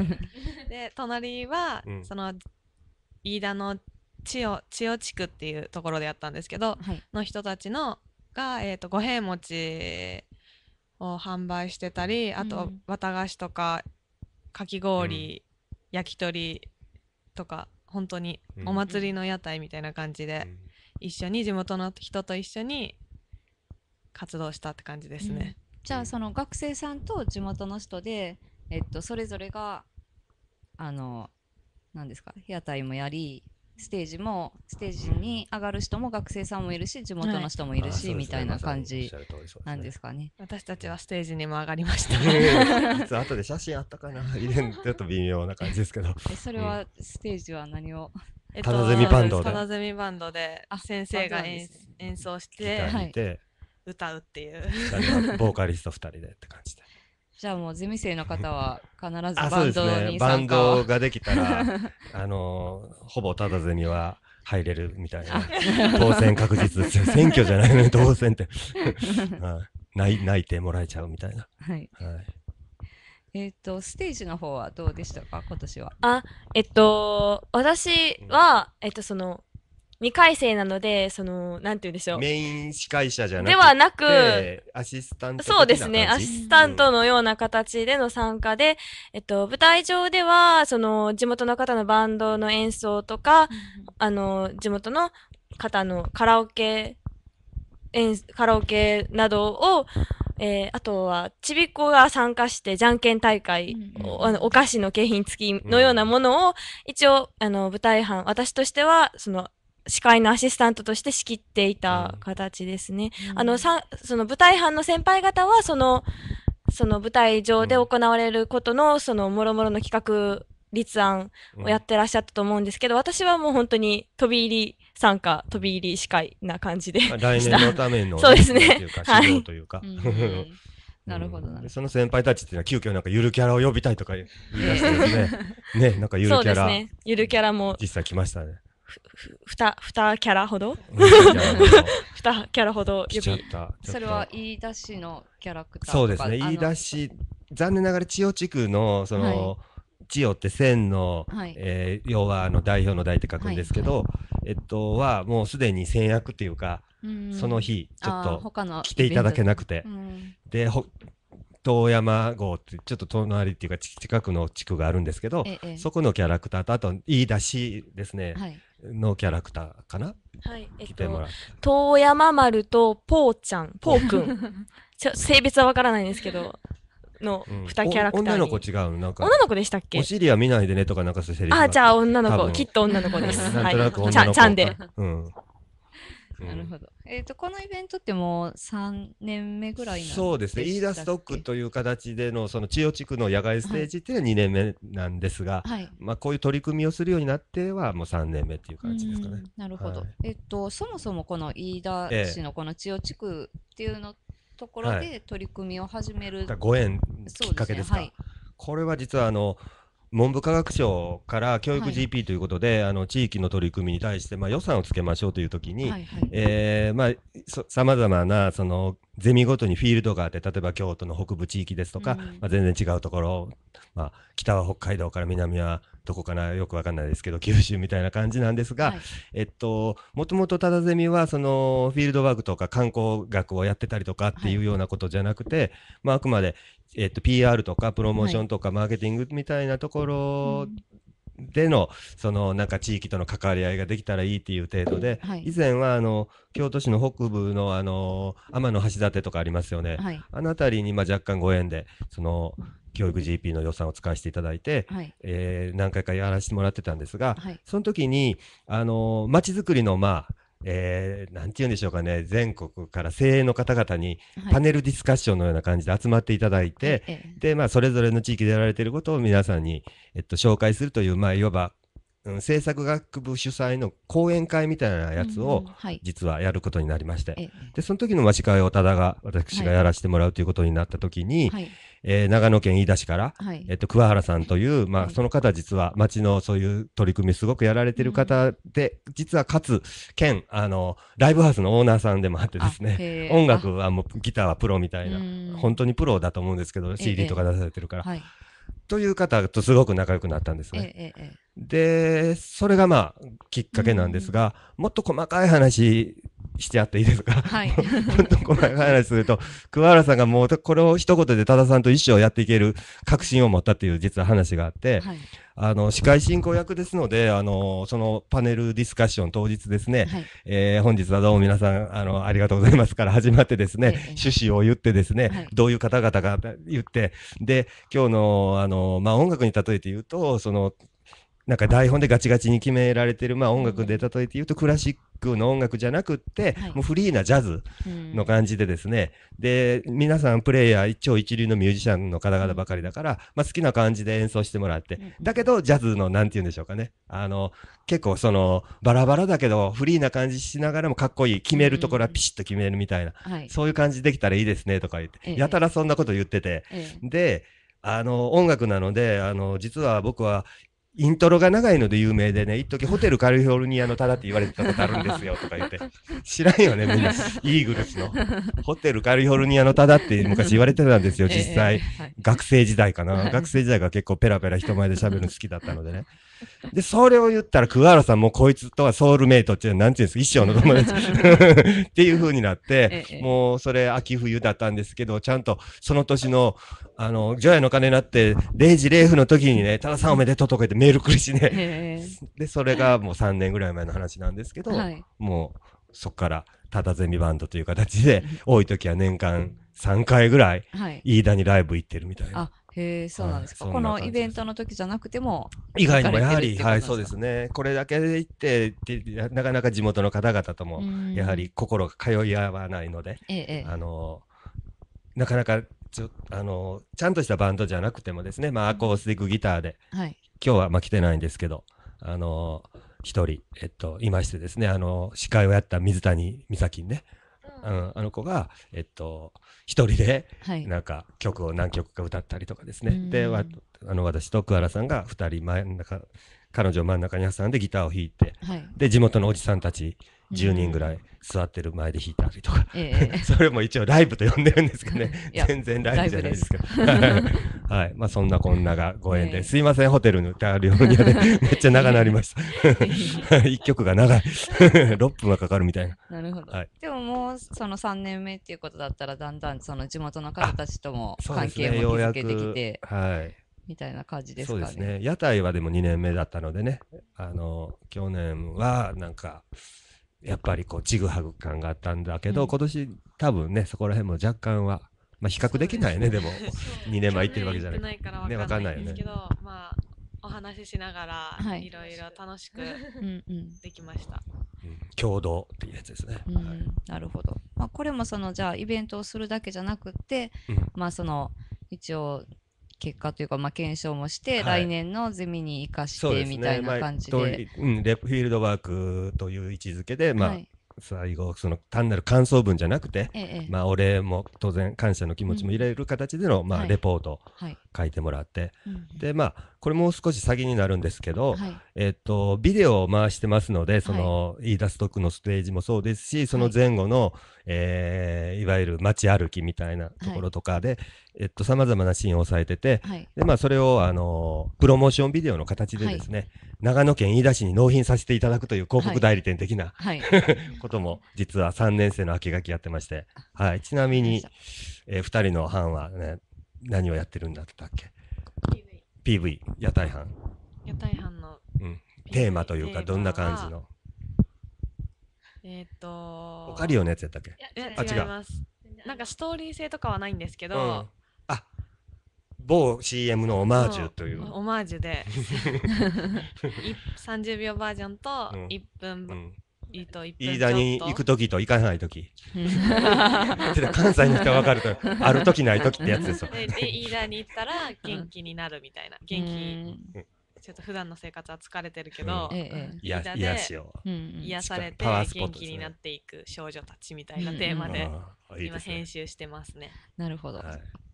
で隣は、うん、その飯田の千代千代地区っていうところでやったんですけど、はい、の人たちのが、えーと、五平餅を販売してたりあと、綿菓子とかかき氷、うん、焼き鳥とか本当にお祭りの屋台みたいな感じで、うん、一緒に地元の人と一緒に活動したって感じですね。うん、じゃあその学生さんと地元の人で、えっと、それぞれがあの何ですか屋台もやりステージもステージに上がる人も学生さんもいるし地元の人もいるし、はい、みたいな感じなんですかねね、私たちはステージにも上がりましたえー、後で写真あったかな ちょっと微妙な感じですけどそれはステージは何を、タダゼミバンドでタダゼミバンドで先生が演奏して、歌うっていうボーカリスト2人でって感じでじゃあもうゼミ生の方は必ずバンドにね、バンドができたら あのほぼただゼミは入れるみたいな当選確実ですよ 選挙じゃないのに当選って泣泣 いてもらえちゃうみたいな。はい、はいえっ、ー、と、ステージの方はどうでしたか、今年は。あ、えっと、私は、えっと、その、2回生なので、その、なんて言うんでしょう。メイン司会者じゃなくて。ではなく、アシスタントそうですね、アシスタントのような形での参加で、うん、えっと、舞台上では、その、地元の方のバンドの演奏とか、あの、地元の方のカラオケ、カラオケなどを、えー、あとは、ちびっこが参加して、じゃんけん大会、うん、お菓子の景品付きのようなものを、一応、あの、舞台班、私としては、その、司会のアシスタントとして仕切っていた形ですね。うん、あの、さ、その舞台班の先輩方は、その、その舞台上で行われることの、その、もろもろの企画、立案をやってらっしゃったと思うんですけど、うん、私はもう本当に飛び入り参加、飛び入り司会な感じで。来年のための、そうですね。というか。なるほどな、その先輩たちっていうのは急遽なんかゆるキャラを呼びたいとか言い出してですね。ね、なんかゆるキャラ。そうですね。ゆるキャラも。実際来ましたね。ふ、ふ、ふた、ふたキャラほどふた キャラほど呼びそれは言い出しのキャラクターそうですね言い出し、残念ながら千代地区のその、はい、千代って千の、はい、えー、要はあの代表の代って書くんですけど、はいはい、えっとはもうすでに先役っていうかその日ちょっと来ていただけなくてで遠山郷ってちょっと隣っていうか近くの地区があるんですけど、そこのキャラクターとあと言い出しですね、はい、のキャラクターかなはい。えっと、遠山丸とポーちゃん、ポーくん。性別はわからないんですけど、の二キャラクター、うん、女の子違うなんか。女の子でしたっけお尻は見ないでねとかなんかそういうセリフ。あ、じゃあ女の子。きっと女の子です。なんとなく女の子。ちゃんで。うん。なるほど。えっ、ー、と、このイベントってもう3年目ぐらいそうですね。飯田ストックという形での、その千代地区の野外ステージっていうのは2年目なんですが、はい、まあ、こういう取り組みをするようになっては、もう3年目っていう感じですかね。なるほど。はい、えっ、ー、と、そもそもこの飯田市のこの千代地区っていうのところで取り組みを始める。えー、ご縁きっかけですか。すねはい、これは実はあの、文部科学省から教育 GP ということで、はい、あの地域の取り組みに対して、まあ、予算をつけましょうというときに、えまあ、さまざまなそのゼミごとにフィールドがあって例えば京都の北部地域ですとか、うん、まあ、全然違うところ、まあ、北は北海道から南はどこかなよくわかんないですけど 九州みたいな感じなんですが、はい、えっともともとただゼミはそのフィールドワークとか観光学をやってたりとかっていうようなことじゃなくて、はい、まあ、あくまで、えっと、PR とかプロモーションとかマーケティングみたいなところ、はいでのそのなんか地域との関わり合いができたらいいっていう程度で、はい、以前はあの京都市の北部のあの天橋立とかありますよね、はい、あの辺りにまあ若干ご縁でその教育 GP の予算を使わせていただいて、はい、えー、何回かやらせてもらってたんですが、その時にあのまちづくりのまあえー、なんて言うんでしょうかね、全国から精鋭の方々にパネルディスカッションのような感じで集まっていただいて、はい、で、まあ、それぞれの地域でやられていることを皆さんに、えっと、紹介するという、まあ、いわばうん、制作学部主催の講演会みたいなやつを、実はやることになりまして、うんはい、で、その時の間紙会をただが、私がやらせてもらうということになった時に、はい、えー、長野県飯田市から、はい、えっ、と、桑原さんという、まあ、その方実は町のそういう取り組みすごくやられてる方で、うん、実はかつ、県、あの、ライブハウスのオーナーさんでもあってですね、音楽はもうギターはプロみたいな、本当にプロだと思うんですけど、CD とか出されてるから。えーという方とすごく仲良くなったんですね。ええ、で、それがまあ、きっかけなんですが、うん、もっと細かい話しちあっていいですか、はい、本当この話すると桑原さんがもうこれを一言で多田さんと一生やっていける確信を持ったっていう実は話があって、はい、あの司会進行役ですのであのそのパネルディスカッション当日ですね、はい、えー、本日はどうも皆さんあのありがとうございますから始まってですね、ええ、趣旨を言ってですね、はい、どういう方々が言ってで今日のあの、まあ、音楽に例えて言うとそのなんか台本でガチガチに決められてる、まあ、音楽で例えて言うとクラシックの音楽じゃなくって、はい、もうフリーなジャズの感じでですね、うん、で皆さんプレイヤー一超一流のミュージシャンの方々ばかりだから、まあ、好きな感じで演奏してもらって、うん、だけどジャズの何て言うんでしょうかねあの結構そのバラバラだけどフリーな感じしながらもかっこいい決めるところはピシッと決めるみたいな、うんはい、そういう感じできたらいいですねとか言って、ええ、やたらそんなこと言ってて、え、であの音楽なのであの実は僕はイントロが長いので有名でね、一時ホテルカリフォルニアのただって言われてたことあるんですよとか言って、知らんよね、みんな、イーグルスの。ホテルカリフォルニアのただって昔言われてたんですよ、実際。学生時代かな、学生時代が結構ペラペラ人前で喋るの好きだったのでね。で、それを言ったら、桑原さんもこいつとはソウルメイトっていう、なんていうんですか、一生の友達 っていうふうになって、ええ、もうそれ秋冬だったんですけど、ちゃんとその年の、あの、除夜の鐘になって、0時0分の時にね、たださんおめでとうとか言ってメール来るしね、え。で、それがもう3年ぐらい前の話なんですけど、はい、もうそこから、ただゼミバンドという形で、多い時は年間3回ぐらい、飯田にライブ行ってるみたいな。はいえそうなんですか、はい、このイベントの時じゃなくても以外にもやはりはいそうですねこれだけで行ってなかなか地元の方々ともやはり心が通い合わないので、ええ、あのなかなかちょあのちゃんとしたバンドじゃなくてもですね、まあ、アコースティックギターで、はい、今日はまあ来てないんですけどあの一人、えっと、いましてですねあの司会をやった水谷美咲ね、うん、あの子が、えっと、一人で、なんか、曲を何曲か歌ったりとかですね。はい、で、あの、私と桑原さんが二人真ん中、彼女を真ん中に挟んでギターを弾いて、はい、で、地元のおじさんたち、10人ぐらい座ってる前で弾いたりとか、えー、それも一応ライブと呼んでるんですけどね全然ライブじゃないですか。はいまあ、そんなこんながご縁で、えー、すいませんホテルに歌うようにね、めっちゃ長なりました1 曲が長い6分はかかるみたいななるほど、はい、でももうその3年目っていうことだったらだんだんその地元の方たちとも関係を築けてきて、ね、はいみたいな感じですかね。そうですね。屋台はでも2年目だったのでね、あの去年はなんかやっぱりこうちぐはぐ感があったんだけど、うん、今年多分ねそこら辺も若干はまあ比較できないねでも2年前行ってるわけじゃないね、わかんないですけど、ね、まあお話ししながら、はい、いろいろ楽しくできました。うん、共同っていうやつですね。うんなるほど。まあこれもそのじゃあイベントをするだけじゃなくて、まあその一応結果というか、まあ、検証もして、はい、来年のゼミに生かして、ね、みたいな感じで、まあうん、フィールドワークという位置づけで、まあ、はい、最後その単なる感想文じゃなくて、ええ、まあ、お礼も当然感謝の気持ちも入れる形での、うん、まあ、レポートはい、書いてもらって、うん、でまあこれもう少し先になるんですけど、はい、えっ、とビデオを回してますのでその、はい、イーダストックのステージもそうですしその前後の、はい、えー、いわゆる街歩きみたいなところとかでさまざまなシーンを抑えてて、はい、でまあ、それを、あのプロモーションビデオの形でですね、長野県飯田市に納品させていただくという広告代理店的な、ことも実は3年生の秋学期やってまして、はい、ちなみに、えー、2人の班はね何をやってるんだったっけ PV, PV 屋台班屋台班の、うん、テーマというかどんな感じのえっ、ー、とオカリオのやつやったっけあ違いますなんかストーリー性とかはないんですけど、うん、あ某 CM のオマージュというオマージュで30 秒バージョンと1分、うん飯と飯田に行く時と行かない時 関西の人は分かるとある時ない時ってやつですよで飯田に行ったら元気になるみたいな元気ちょっと普段の生活は疲れてるけど、うん、癒しを癒されて元気になっていく少女たちみたいなテーマで今編集してますね。なるほど、はい、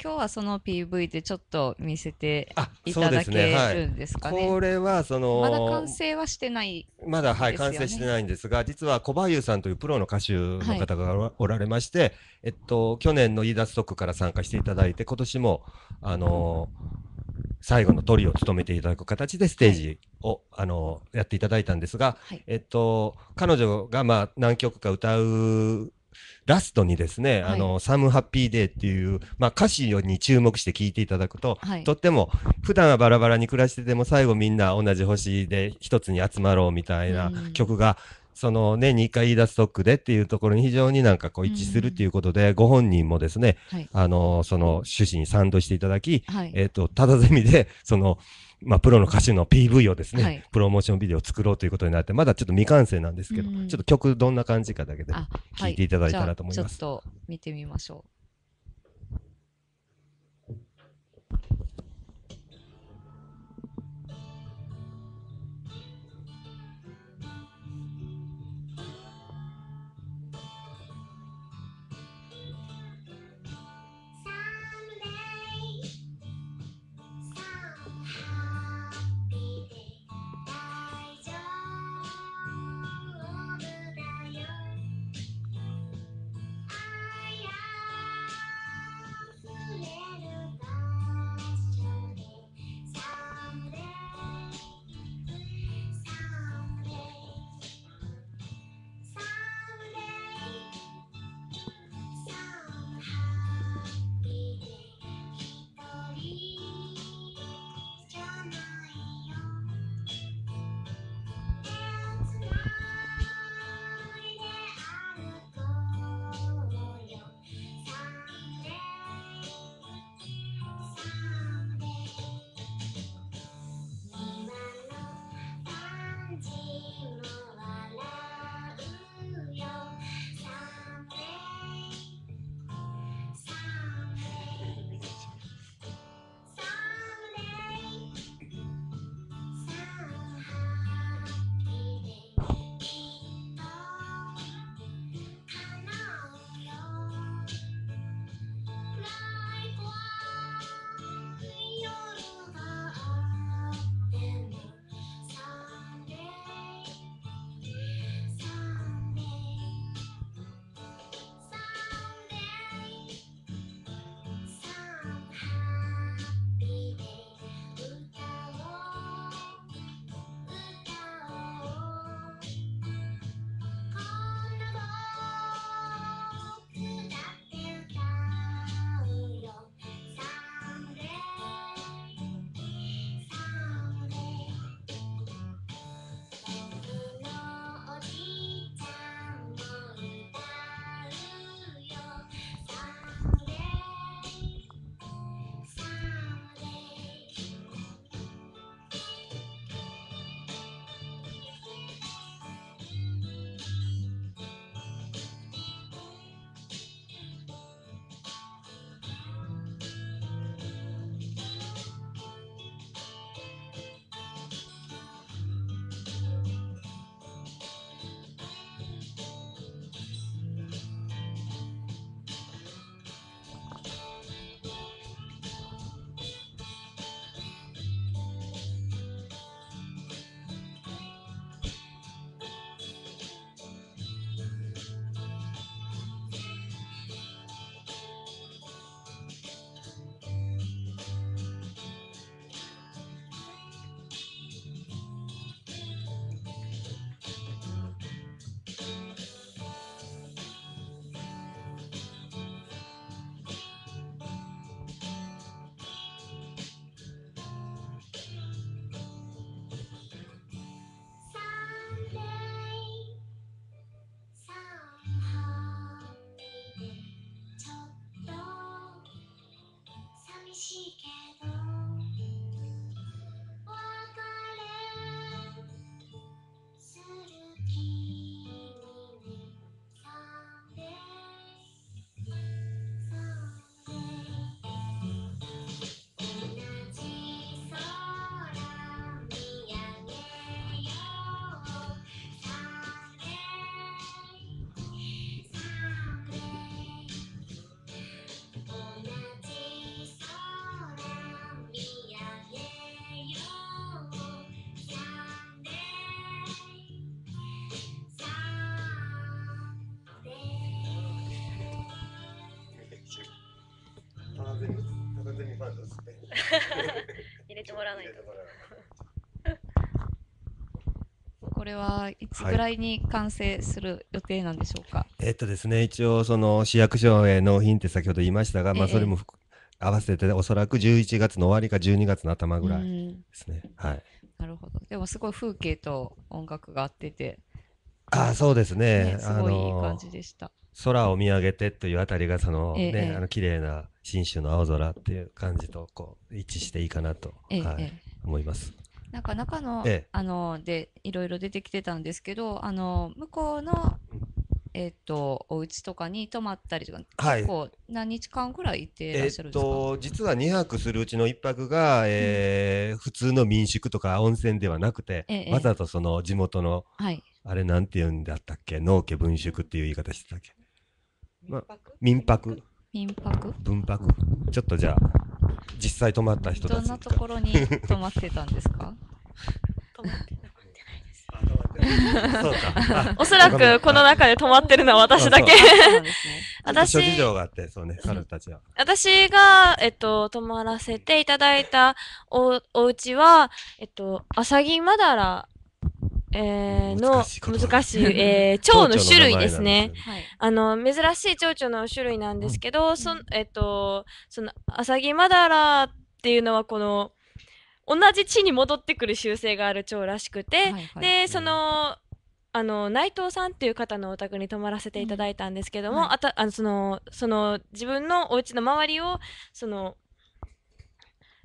今日はその PV でちょっと見せていただけるんですかね。ねはい、これはそのまだ完成はしてない、ね、まだはい完成してないんですが実は小林さんというプロの歌手の方がおられまして、はい、えっと去年の飯田ストックから参加していただいて今年もあのー最後のトリを務めていただく形でステージを、はい、あのやっていただいたんですが、はい、えっと、彼女がまあ何曲か歌うラストにですね、はい、あの、サムハッピーデーっていう、まあ、歌詞に注目して聴いていただくと、はい、とっても、普段はバラバラに暮らしてても、最後みんな同じ星で一つに集まろうみたいな曲が、そのねに1回飯田ストックでっていうところに非常になんかこう一致するということで、うん、ご本人もですね、はい、あの、その趣旨に賛同していただき、はい、えっ、ー、と、ただゼミで、その、まあ、プロの歌手の PV をですね、はい、プロモーションビデオを作ろうということになって、まだちょっと未完成なんですけど、うん、ちょっと曲どんな感じかだけで聞いていただいたらと思います。ちょっと見てみましょう。まずですね 入れてもらわないと。これはいつぐらいに完成する予定なんでしょうか、はい、えー、っとですね一応その市役所へ納品って先ほど言いましたが、えー、まあそれも合わせておそらく11月の終わりか12月の頭ぐらいですね。はい、なるほどでもすごい風景と音楽が合っててああそうですね、ね、すごいいい感じでした。空を見上げてというあたりがそのね、ええ、あの綺麗な信州の青空っていう感じとこう一致していいかなと、ええはいえ、思います。なんか中の、あのでいろいろ出てきてたんですけどあの向こうの、えーと、お家とかに泊まったりとか、はい、結構何日間ぐらいいてらっしゃるんですか、えーと、と実は二泊するうちの一泊が、えー、うん、普通の民宿とか温泉ではなくて、ええ、わざとその地元の、はい、あれなんていうんだったっけ農家文宿っていう言い方してたっけ、まあ、民泊民泊文泊ちょっとじゃあ実際泊まった人たちどんなところに泊まってたんですか泊まってそうか。おそらくこの中で止まってるのは私だけ 私、諸事情があって、そうね、彼たちは。私が、えっと、泊まらせていただいたおお家は、えっと、朝木まだらえー、の難しい、えー、蝶の種類ですね。はい、あの珍しい蝶々の種類なんですけど、うん、そえっとそのアサギマダラっていうのはこの同じ地に戻ってくる習性がある蝶らしくて、はいはい、でそのあの内藤さんっていう方のお宅に泊まらせていただいたんですけども、うんはい、あたあのそのその自分のお家の周りをその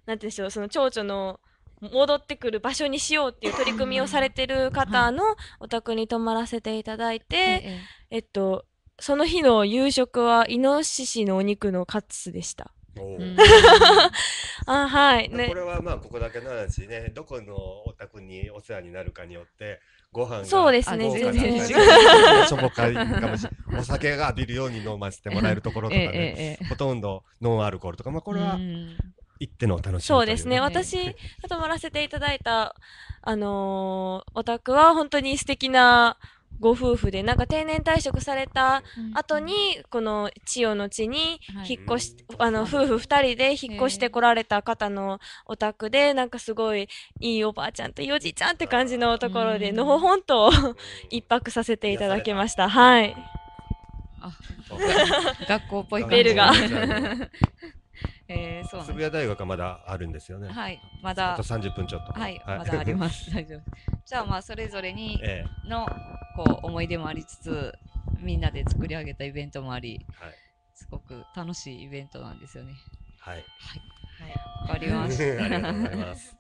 なんていうんでしょうその蝶々の戻ってくる場所にしようっていう取り組みをされてる方のお宅に泊まらせていただいて、はい、えっとその日の夕食はイノシシのお肉のカツでした。あはい、ね、これはまあここだけの話ねどこのお宅にお世話になるかによってご飯がそうですね全然うしょぼお酒が浴びるように飲ませてもらえるところとかね、ほとんどノンアルコールとかまあこれは行ってのお楽しみそうですね。私、泊まらせていただいた、あのー、お宅は本当に素敵なご夫婦で、なんか定年退職された後に、この千代の地に引っ越し、はい、あの、夫婦二人で引っ越してこられた方のお宅で、なんかすごいいいおばあちゃんといおじいちゃんって感じのところで、のほほんと一泊させていただきました。はい。あ、学校っぽい感じ。ベルが。えー、そう渋谷大学はまだあるんですよね。はい、まだ。あと30分ちょっと。はい、はい、まだあります。大丈夫。じゃあまあそれぞれにの、こう思い出もありつつ、みんなで作り上げたイベントもあり、はい、すごく楽しいイベントなんですよね。はい。はい。わ、はい、かりました。ありがとうございます。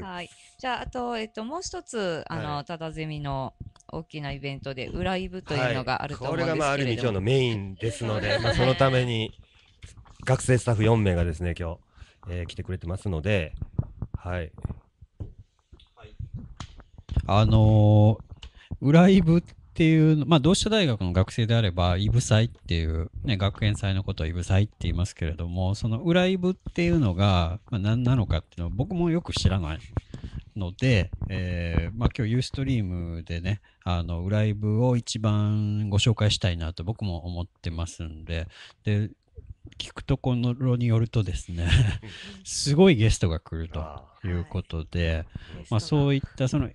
はい。じゃああとえっともう一つあの、ただゼミの大きなイベントで裏イブというのがあると思うんですけれども、はい、これがまあある意味今日のメインですので、まあそのために。学生スタッフ4名がですね、今日、えー、来てくれてますので、はい。あのー、裏イブっていう、まあ、同志社大学の学生であれば、イブ祭っていう、ね、学園祭のことをイブ祭って言いますけれども、その裏イブっていうのが、まあ、何なのかっていうのは僕もよく知らないので、えー、まあ、今日ユーストリームでね、あの、ライブを一番ご紹介したいなと僕も思ってますんで、で、聞くところによるとですねすごいゲストが来るということで、まあ、そういったその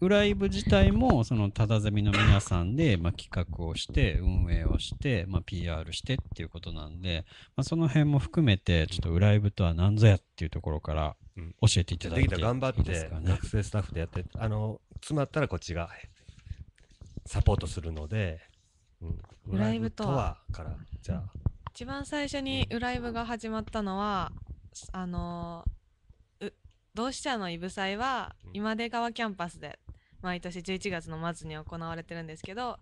ライブ自体もそのただゼミの皆さんでま企画をして運営をしてま PR してっていうことなんで、まその辺も含めてちょっとライブとは何ぞやっていうところから教えていただいて、ね、頑張って学生スタッフでやってあの詰まったらこっちがサポートするので、うん、ライブとはからじゃあ。一番最初に「ウライブ」が始まったのはあの同志社のイブいは今出川キャンパスで毎年11月の末に行われてるんですけど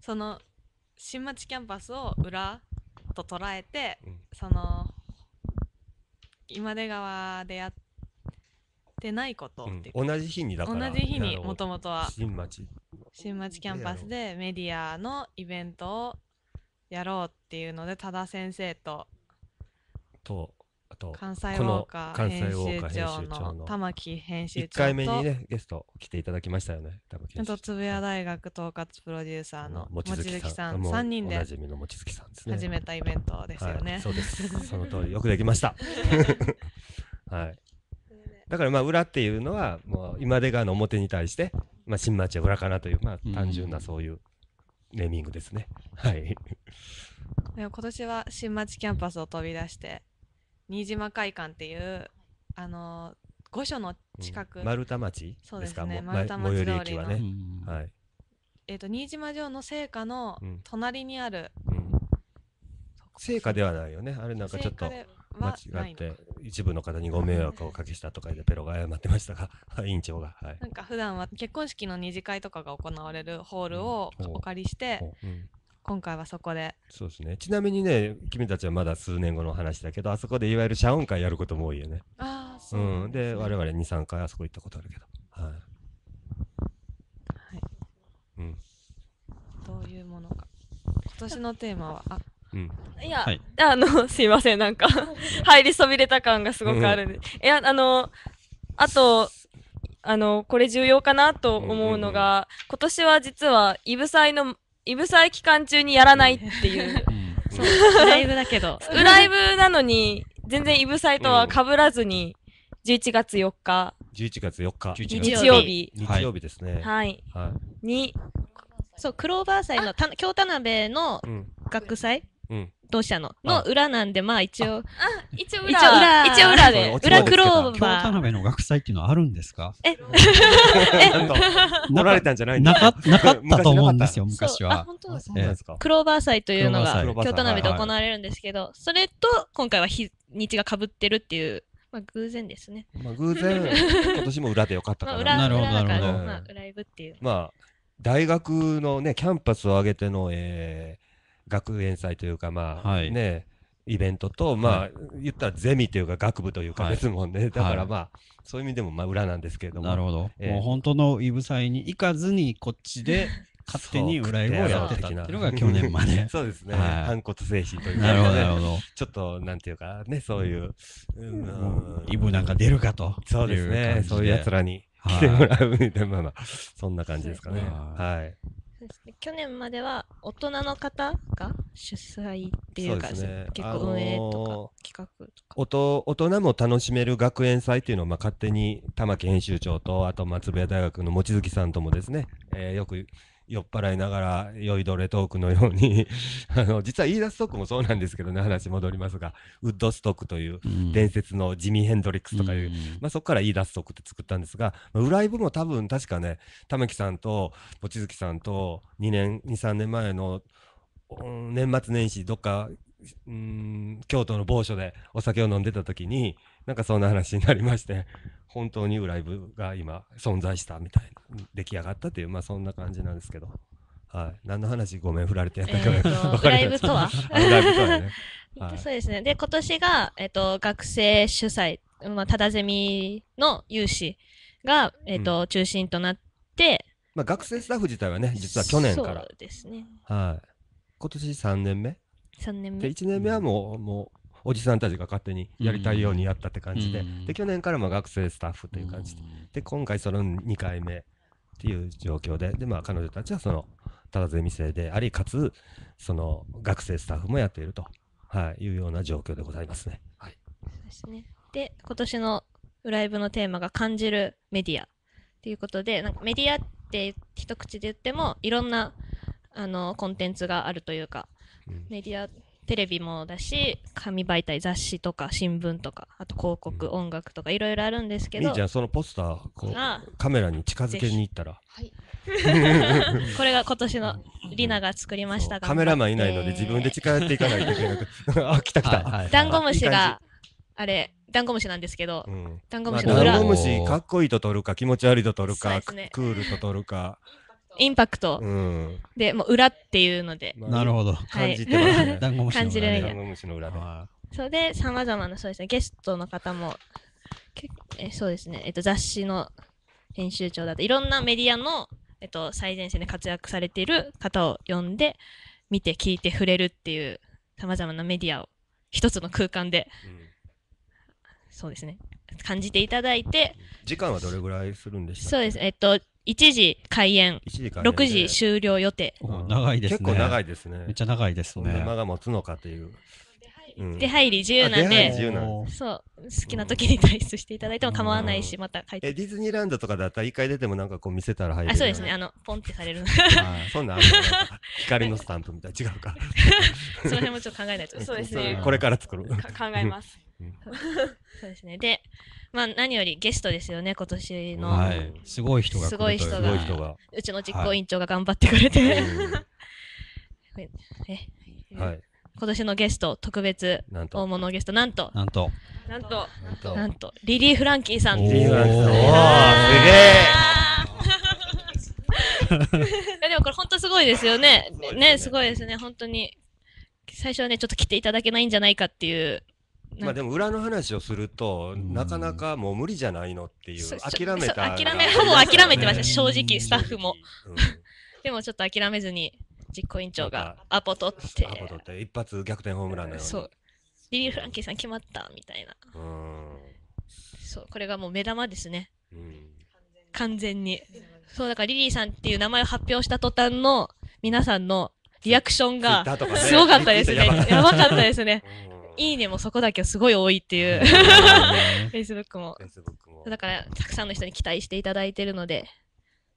その新町キャンパスを裏と捉えて、うん、その今出川でやってないことってうん、同じ日にだから同じ日にもともとは新町新町キャンパスでメディアのイベントをやろうっていうので多田先生ととあと関西ウォーカー編集長の玉木編集長と1回目にねゲスト来ていただきましたよね玉木とつぶや大学統括プロデューサーの望月さん3人でじの望月さん始めたイベントですよね、はい、そうですその通りよくできました はいだからまあ裏っていうのはもう今出川の表に対して、まあ、新町は裏かなというまあ単純なそういう、うんネーミングですね。はい。でも今年は新町キャンパスを飛び出して、新島会館っていう、あのー、御所の近く、うん、丸太町そうですかね、丸太町通りの。はね、はい。えっ、ー、と、新島城の聖火の隣にある、うん、聖火ではないよね。あれなんかちょっと。間違って一部の方にご迷惑をおかけしたとかでペロが謝ってましたが 委員長が、はい、なんか普段は結婚式の二次会とかが行われるホールをお借りして、うん今回はそこでそうですねちなみにね君たちはまだ数年後の話だけどあそこでいわゆる謝恩会やることも多いよねああそう、ね、うん、で我々23回あそこ行ったことあるけどはい、はい、うん、どういうものか今年のテーマはあうん、いや、はい、あの、すいません、なんか入りそびれた感がすごくあるんで。うん、いや、あの、あと、あの、これ重要かなと思うのが、今年は実は、イブ祭の、イブ祭期間中にやらないっていう。そう、ライブだけど。ラ イブなのに、全然イブいとは被らずに、11月4日。11月4日。日曜日。日曜日ですね。はい。はい、に、そう、クローバー祭の、京田辺の学祭うんどうのの裏なんで、まあ一応、一応裏、一応裏、一応裏で、裏クローバー。田辺の学祭っていうのはあるんですかえ 乗られたんじゃないなかなかったと思うんですよ、昔は。本当ですか。クローバー祭というのが、京都鍋で行われるんですけど、はいはい、それと、今回は日日がかぶってるっていう、まあ偶然ですね。まあ偶然、今年も裏でよかったかな。まあ、なるほど、なるほど。まあ、ライブっていう。まあ、大学のね、キャンパスを挙げての、えー、学園祭というか、まあ、はい、ね、イベントと、まあ、言ったらゼミというか、学部というかですもんね、はい、だからまあ、はい、そういう意味でもまあ裏なんですけれども。なるほど、えー、もう本当のイブ祭に行かずに、こっちで 勝手に裏絵をやってたっていうのが去年まで。そうですね、反骨精神というか、なるほどちょっとなんていうか、ね、そういう、うんイブなんか出るかと。そうですね、そういうやつらに来てもらうみたいな、そんな感じですかね。はいね、去年までは大人の方が主催っていうか、そうですね結構運営とか企画とか。大人も楽しめる学園祭っていうのを、まあ、勝手に玉木編集長とあと松部屋大学の望月さんともですね、えーよく酔っ払いながら酔いどれトークのように あの実はイーダストックもそうなんですけどね話戻りますがウッドストックという伝説のジミー・ヘンドリックスとかいう、うん、まあ、そこからイーダストックって作ったんですが、まあ、ライブも多分確かね玉木さんと望月さんと2年23年前の年末年始どっかうん京都の某所でお酒を飲んでた時になんかそんな話になりまして、本当にライブが今存在したみたいな、出来上がったっていう、まあそんな感じなんですけど。はい、何の話ごめん振られてやったか、えー、ライブとはライブとはね、はい、そうですねで今年が、えっ、ー、と、学生主催、まあ、ただゼミの有志が、えっ、ー、と、うん、中心となって、まあ、学生スタッフ自体はね実は去年からそうですねはい今年3年目3年目で1年目はもうもうおじさんたちが勝手にやりたいようにやったって感じで、うん、で去年からも学生スタッフという感じで、うん、で今回その2回目っていう状況で、でまあ彼女たちはそのただゼミ生であり、かつその学生スタッフもやっていると、はい、いうような状況でございますね。はい。そうですね。で今年のライブのテーマが感じるメディアということで、なんかメディアって一口で言ってもいろんなあのコンテンツがあるというか、メディアテレビもだし紙媒体雑誌とか新聞とかあと広告、うん、音楽とかいろいろあるんですけどみーちゃんそのポスターこうカメラに近づけに行ったら、はい、これが今年のリナが作りましたがカメラマンいないので自分で近寄っていかないといけなく あ来た来た、ダンゴムシがあれダンゴムシなんですけど、ダンゴムシの裏ダンゴムシかっこいいと取るか気持ち悪いと取るか、クールと取るかインパクト。うんで、もう裏っていうので。なるほど。感じてますね。ダンゴムシの感じ裏るで。ダンゴムシの裏で。それで、様まな、そうですね、ゲストの方も、けえそうですね、えっと、雑誌の編集長だと、いろんなメディアの、えっと、最前線で活躍されている方を呼んで、見て、聞いて、触れるっていう、さまざまなメディアを一つの空間で、うんそうですね、感じていただいて、時間はどれぐらいするんでしそうです。えっと、1時開演、1時6時終了予定。長いですね。結構長いですね。めっちゃ長いですね。間が持つのかという。出入り自由なんで、そう、好きな時に退出していただいても構わないし、また帰って。え、ディズニーランドとかだったら一回出てもなんかこう見せたら入る。あ、そうですね。あの、ポンってされるそんな、光のスタンプみたい。違うか。その辺もちょっと考えないと。そうですね。これから作る。考えます。そうですね。で、まあ何よりゲストですよね、今年の。はい、すごい人がすごい人が。うちの実行委員長が頑張ってくれて、はいはい、今年のゲスト、特別大物ゲスト、なんと、なんと、なんと、なんと、なんとリリー・フランキーさん。リリー・フランキーさん。すげえ でもこれ本当すごいですよね。ね、すごいですね、本当に。最初はね、ちょっと来ていただけないんじゃないかっていうまあでも裏の話をすると、なかなかもう無理じゃないのっていう、諦めた、ね、諦め、ほぼ諦めてました、正直、スタッフも。うん、でもちょっと諦めずに、実行委員長がアポ取って。アポ取って、一発逆転ホームランのように。そう。リリー・フランキーさん決まった、みたいな。そう、これがもう目玉ですね。うん、完全に。そう、だからリリーさんっていう名前を発表した途端の皆さんのリアクションがすごかったですね。やばかったですね。いいねもそこだけすごい多いっていう、フェイスブックも。だから、たくさんの人に期待していただいてるので、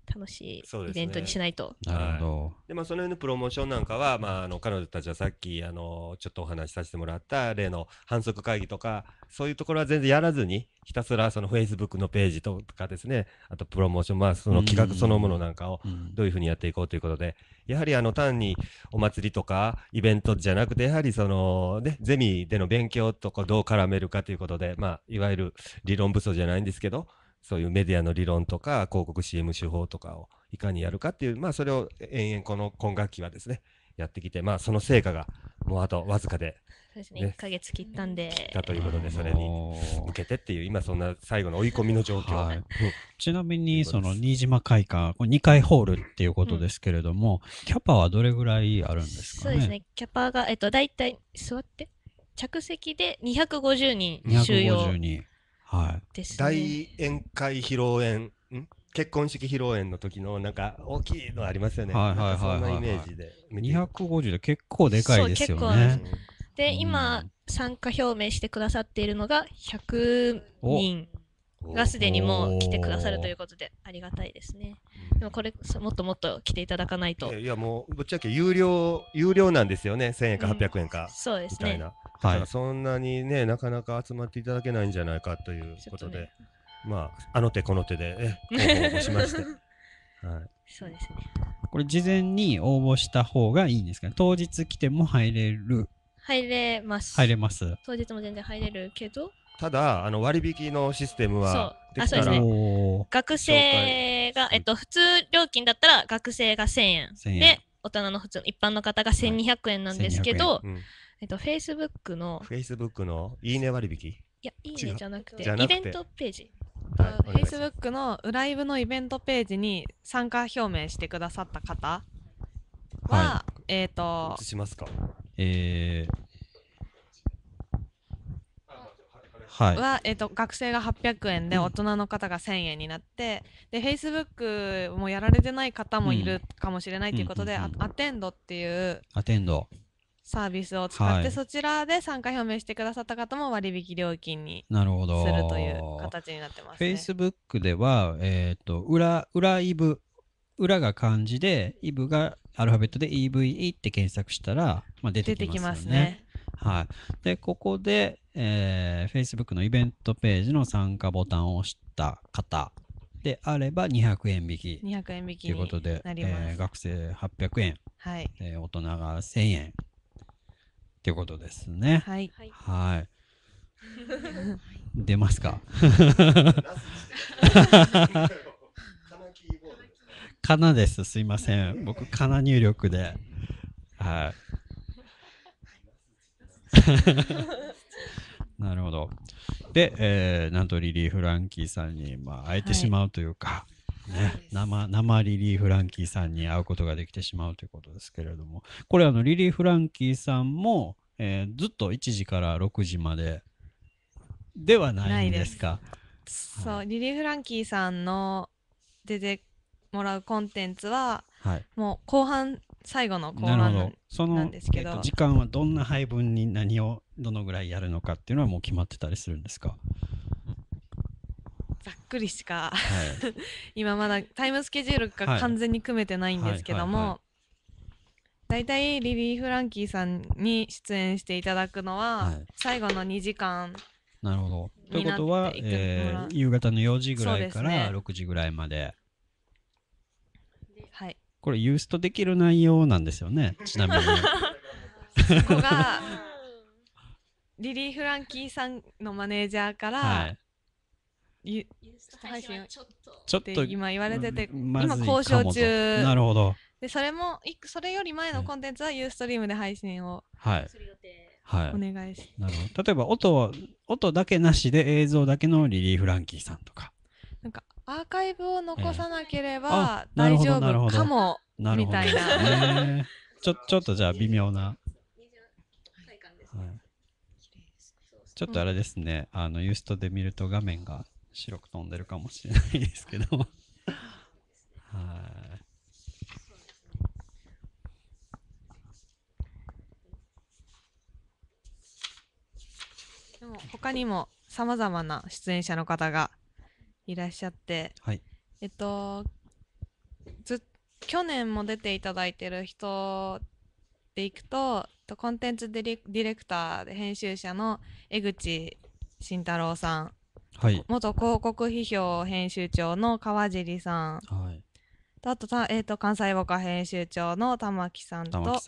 楽しいイベントにしないと。ね、なるほど。で、まあ、その辺のプロモーションなんかは、まあ、あの、彼女たちはさっき、あの、ちょっとお話しさせてもらった例の反則会議とか、そういうところは全然やらずに、ひたすらその Facebook のページとかですね、あとプロモーション、まあ、その企画そのものなんかをどういうふうにやっていこうということで、やはりあの、単にお祭りとかイベントじゃなくて、やはりその、ね、ゼミでの勉強とかどう絡めるかということで、まあ、いわゆる理論武装じゃないんですけど、そういうメディアの理論とか広告 CM 手法とかをいかにやるかっていう、まあ、それを延々この今学期はですねやってきて、まあ、その成果がもうあとわずかで、そうですね1か月切ったんで切ったということでそれに向けてっていう今そんな最後の追い込みの状況、はい、ちなみにその新島会館2階ホールっていうことですけれども、うん、キャパはどれぐらいあるんですか、ね、そうですねキャパが、えっと、大体座って着席で250人収容2 5人はい、ね、大宴会披露宴結婚式披露宴の時のなんか大きいのありますよね。はいはいはい、はい、イメージで。250で結構でかいですよね。で、うん、今参加表明してくださっているのが100人がすでにもう来てくださるということでありがたいですね。でもこれもっともっと来ていただかないと。いやもうぶっちゃけ有料有料なんですよね。1000円か800円か、うん、そうですね。はい、そんなにね、なかなか集まっていただけないんじゃないかということで、ね、まあ、あの手この手で、え、応募しまして。はい。そうですね。これ事前に応募した方がいいんですかね当日来ても入れる入れます。入れます。当日も全然入れるけど。ただあの割引のシステムはできたら、ね、学生が、えっと、普通料金だったら学生が1000円で大人の普通一般の方が1200円なんですけど、はいうん、えっと、Facebook の、Facebook のいいね割引いや、いいねじゃなくて、イベントページ。フェイスブックのライブのイベントページに参加表明してくださった方は、はえっ、としますかえーはい。は、えー、と学生が800円で大人の方が1000円になって、でェイスブックもやられてない方もいるかもしれないということで、うんうんうんうんアテンドっていうアテンド。サービスを使って、はいそちらで参加表明してくださった方も割引料金になるほするという形になってますね。Facebook では、えっ、と、裏、裏イブ、裏が漢字で、イブがアルファベットで EVE って検索したら、まあ、出てきますよね。はい。で、ここで、えー Facebook のイベントページの参加ボタンを押した方であれば200円引き200円引ということでえー学生800円、はい。えー大人が1000円っていうことですね。はい。はい。出ますか。かな です。すいません。僕かな入力で。はい。なるほど。で、えー、なんとリリー・フランキーさんに、まあ、会えてしまうというか、ね、生生リリー・フランキーさんに会うことができてしまうということですけれどもこれあのリリー・フランキーさんも、えー、ずっと1時から6時までではないんですか。そう、はい、リリー・フランキーさんの出てもらうコンテンツは、はい、もう後半最後の後半などその、え時間はどんな配分に何をどのぐらいやるのかっていうのはもう決まってたりするんですかざっくりしか、はい、今まだタイムスケジュールが完全に組めてないんですけども、大体リリー・フランキーさんに出演していただくのは、最後の2時間なるほど。ということは、えー、夕方の4時ぐらいから6時ぐらいまで。ではい。これ、ユーストできる内容なんですよね、ちなみに。そこが、リリー・フランキーさんのマネージャーから、はい、ゆ配信ちょっと今言われてて、今交渉中なるほどでそれもそれより前のコンテンツはユーストリームで配信をする予定、はい、お願いしなるほど例えば音音だけなしで映像だけのリリー・フランキーさんとかなんかアーカイブを残さなければ、大丈夫かもみたいな、ね、ちょちょっとじゃあ微妙なちょっとあれですね、あのユーストで見ると画面が白く飛んでるかもしれないですけどはい。でも他にもさまざまな出演者の方がいらっしゃって、はい、えっとず去年も出ていただいてる人でいくとコンテンツディレクターで編集者の江口慎太郎さんはい、元広告批評編集長の川尻さん、はい、あとた、えーと、関西語歌編集長の玉木さんと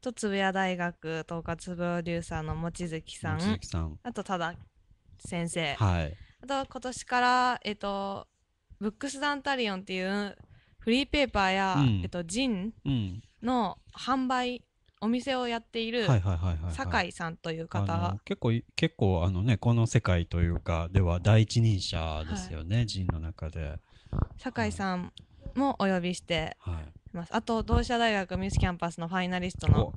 とつぶや大学統括プロデューサーの望月さんあとただ先生、はい、あと今年から、えーと、ブックスダンタリオンっていうフリーペーパーや、うん、えーと、とジンの販売お店をやっている酒井さんという方結構結構あのねこの世界というかでは第一人者ですよね、はい、人の中で酒井さんもお呼びしてます、はい、あと同志社大学ミスキャンパスのファイナリストの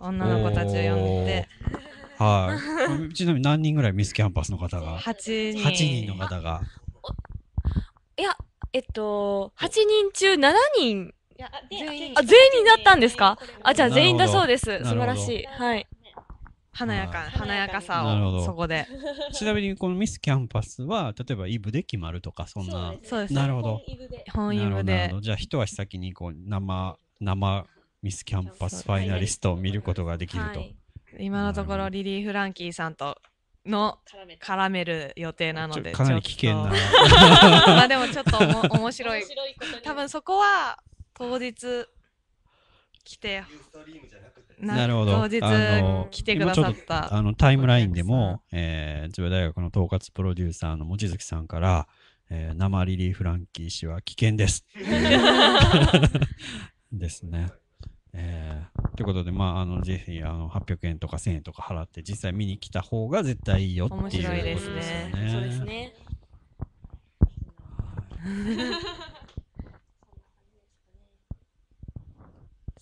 女の子たちを呼んではい、ちなみに何人ぐらいミスキャンパスの方が8人 ,8 人の方がいやえっと8人中7人や全員あ全員になったんですかあじゃあ全員だそうです素晴らしいはい華やか、華やかさをそこで。ちなみにこのミスキャンパスは例えばイブで決まるとかそんな。そうです。なるほど。本イブで。じゃあ一足先にこう生生ミスキャンパスファイナリストを見ることができると。今のところリリー・フランキーさんとの絡める予定なのでかなり危険な まあでもちょっと面白い多分そこは当日来てなるほど当日来てくださったあのタイムラインでも、えー、千葉大学の統括プロデューサーの望月さんから、えー、生リリー・フランキー氏は危険です。ですね。えー、ということで、まあ、あのぜひあの800円とか1000円とか払って実際見に来た方が絶対いいよっていう、ですね。そうですね。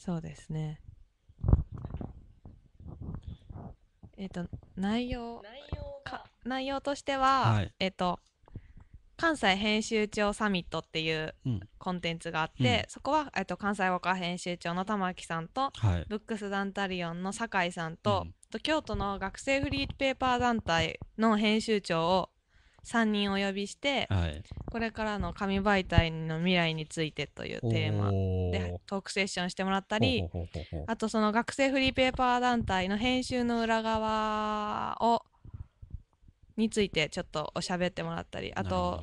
そうですね。えっ、と内容内容か内容としては、はいえっ、と関西編集長サミットっていうコンテンツがあって、そこは、えっと関西語科編集長の玉木さんとはい。ブックスダンタリオンの酒井さんと,、うんと京都の学生フリーペーパー団体の編集長を3人お呼びして、はい、これからの紙媒体の未来についてというテーマでトークセッションしてもらったりあとその学生フリーペーパー団体の編集の裏側をについてちょっとおしゃべってもらったりあと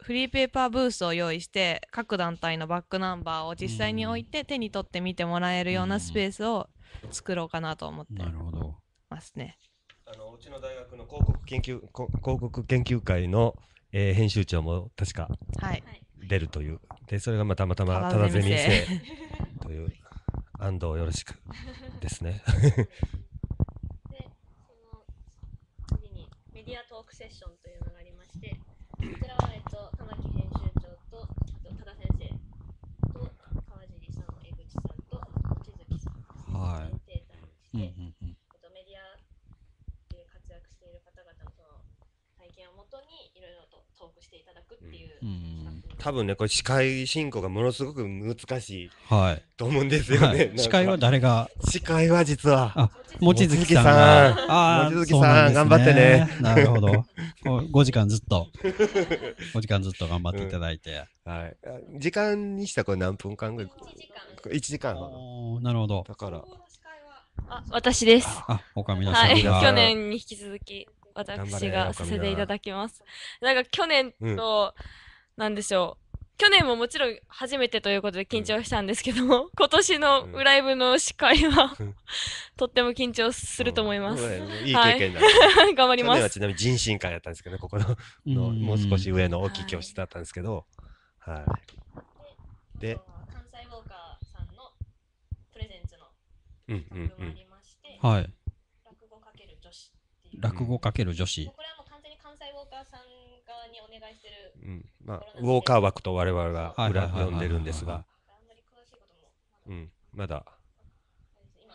フリーペーパーブースを用意して各団体のバックナンバーを実際に置いて手に取って見てもらえるようなスペースを作ろうかなと思ってますね。うんあのうちの大学の広告研究広告研究会の、えー、編集長も確か出るという、でそれがまたまたまただゼミ生という安藤よろしくですね。でその次にメディアトークセッションというのがありましてこちらは、えっと、多分ね、これ、司会進行がものすごく難しい、はい、と思うんですよね。司会は誰が司会は実は、あ、望月さん。望月さん、頑張ってね。なるほど。5 時間ずっと、5時間ずっと頑張っていただいて。はい。時間にしたらこれ何分間ぐらい ?1 時間。1時なるほど。だから。あ、私です。あ、おかみなさん。はい、去年に引き続き。私がさせていただきます。なんか去年と、なんでしょう。去年ももちろん初めてということで緊張したんですけど、うん、今年のライブの司会は、うん、とっても緊張すると思います。うんね、いい経験だ、はい、頑張ります。去年はちなみに人身会だったんですけどね、ここののもう少し上の大きい教室だったんですけど、はい。はい、で、関西ウォーカーさんのプレゼンツの作文がありまして、うんうんうん、はい、落語かける女子落語かける女子。まあ、ウォーカー枠と我々は裏呼んでるんですが、うん、まだ、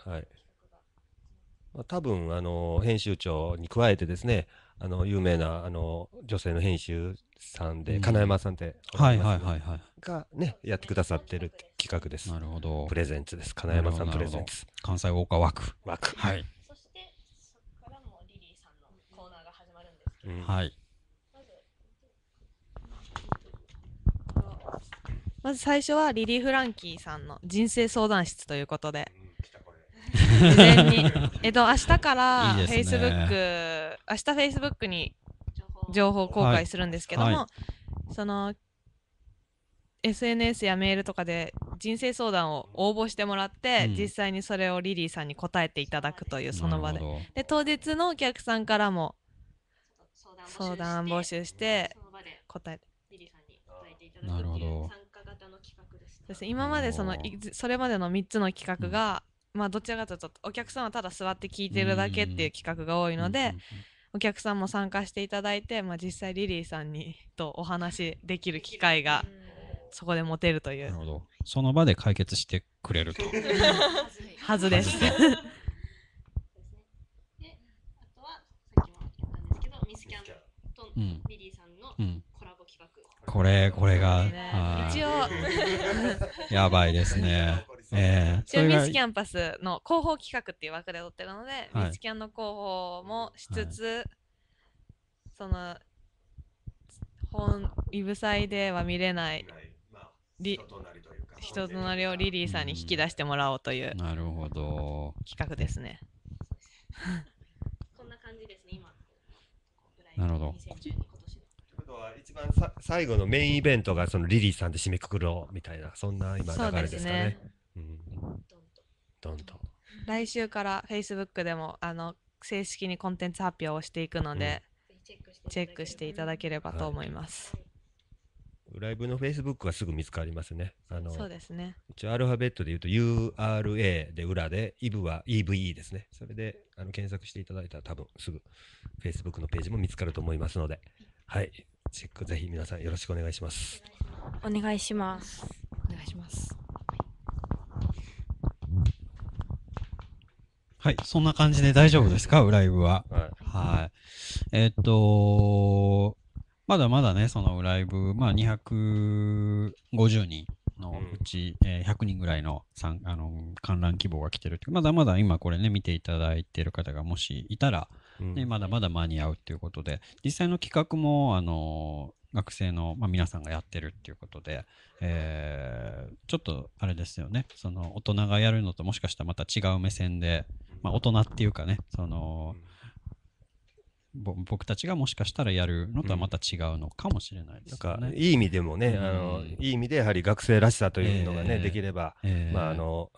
はい。まあ、多分あの編集長に加えてですね、あの有名なあの女性の編集さんで、金山さんって、はいはいはいはい、がねやってくださってる企画です。なるほど。プレゼンツです。金山さんプレゼンツ。関西ウォーカー枠。枠。はい。そしてそこからもリリーさんのコーナーが始まるんですけど、うん、はい。まず最初はリリー・フランキーさんの人生相談室ということで、事前に、えっと、明日からフェイスブック、ね、明日フェイスブックに情報公開するんですけども、はいはい、その SNS やメールとかで人生相談を応募してもらって、うん、実際にそれをリリーさんに答えていただくというその場でで当日のお客さんからも相談募集して答えてリリーさんに答えていただくという今までそのそれまでの3つの企画が、まあどちらかというとお客さんはただ座って聞いてるだけっていう企画が多いので、お客さんも参加していただいて、まあ、実際リリーさんにとお話できる機会がそこで持てるという。なるほどその場で解決してくれると。はずです。あとはさっきもたん、ですけどミスキャンとリリーさんのこれ、これが。一応。やばいですね。えー、ミスキャンパスの広報企画っていう枠で踊ってるので、はい、ミスキャンの広報もしつつ、はい、その本ウェブサイでは見れない、人となり人となりをリリーさんに引き出してもらおうという、うん、なるほど企画ですね。こんな感じですね今。なるほど。番さ最後のメインイベントがそのリリーさんで締めくくろうみたいなそんな今流れですかね。ねうん来週から Facebook でもあの正式にコンテンツ発表をしていくので、うん、チェックしていただければと思います。はいライブの Facebook はすぐ見つかりますね。あのそうですね。一応アルファベットで言うと URA で裏で、イブは EVE ですね。それであの検索していただいたら多分すぐ Facebook のページも見つかると思いますので、はい。チェックぜひ皆さんよろしくお願いします。お願いします。お願いします。はい、そんな感じで大丈夫ですか、ライブは。はい。はいえっと、まだまだね、そのライブ、まあ250人のうち、うん、えー、100人ぐらいのさんあの観覧希望が来てるまだまだ今これね見ていただいてる方がもしいたら、ね、うん、まだまだ間に合うっていうことで実際の企画もあの学生の、まあ、皆さんがやってるっていうことで、えー、ちょっとあれですよねその大人がやるのともしかしたらまた違う目線で、まあ、大人っていうかねその、うん僕たちがもしかしたらやるのとはまた違うのかもしれないですね。うん、なんかいい意味でもね、うん、あのいい意味でやはり学生らしさというのがね、えー、できれば、えー、まああの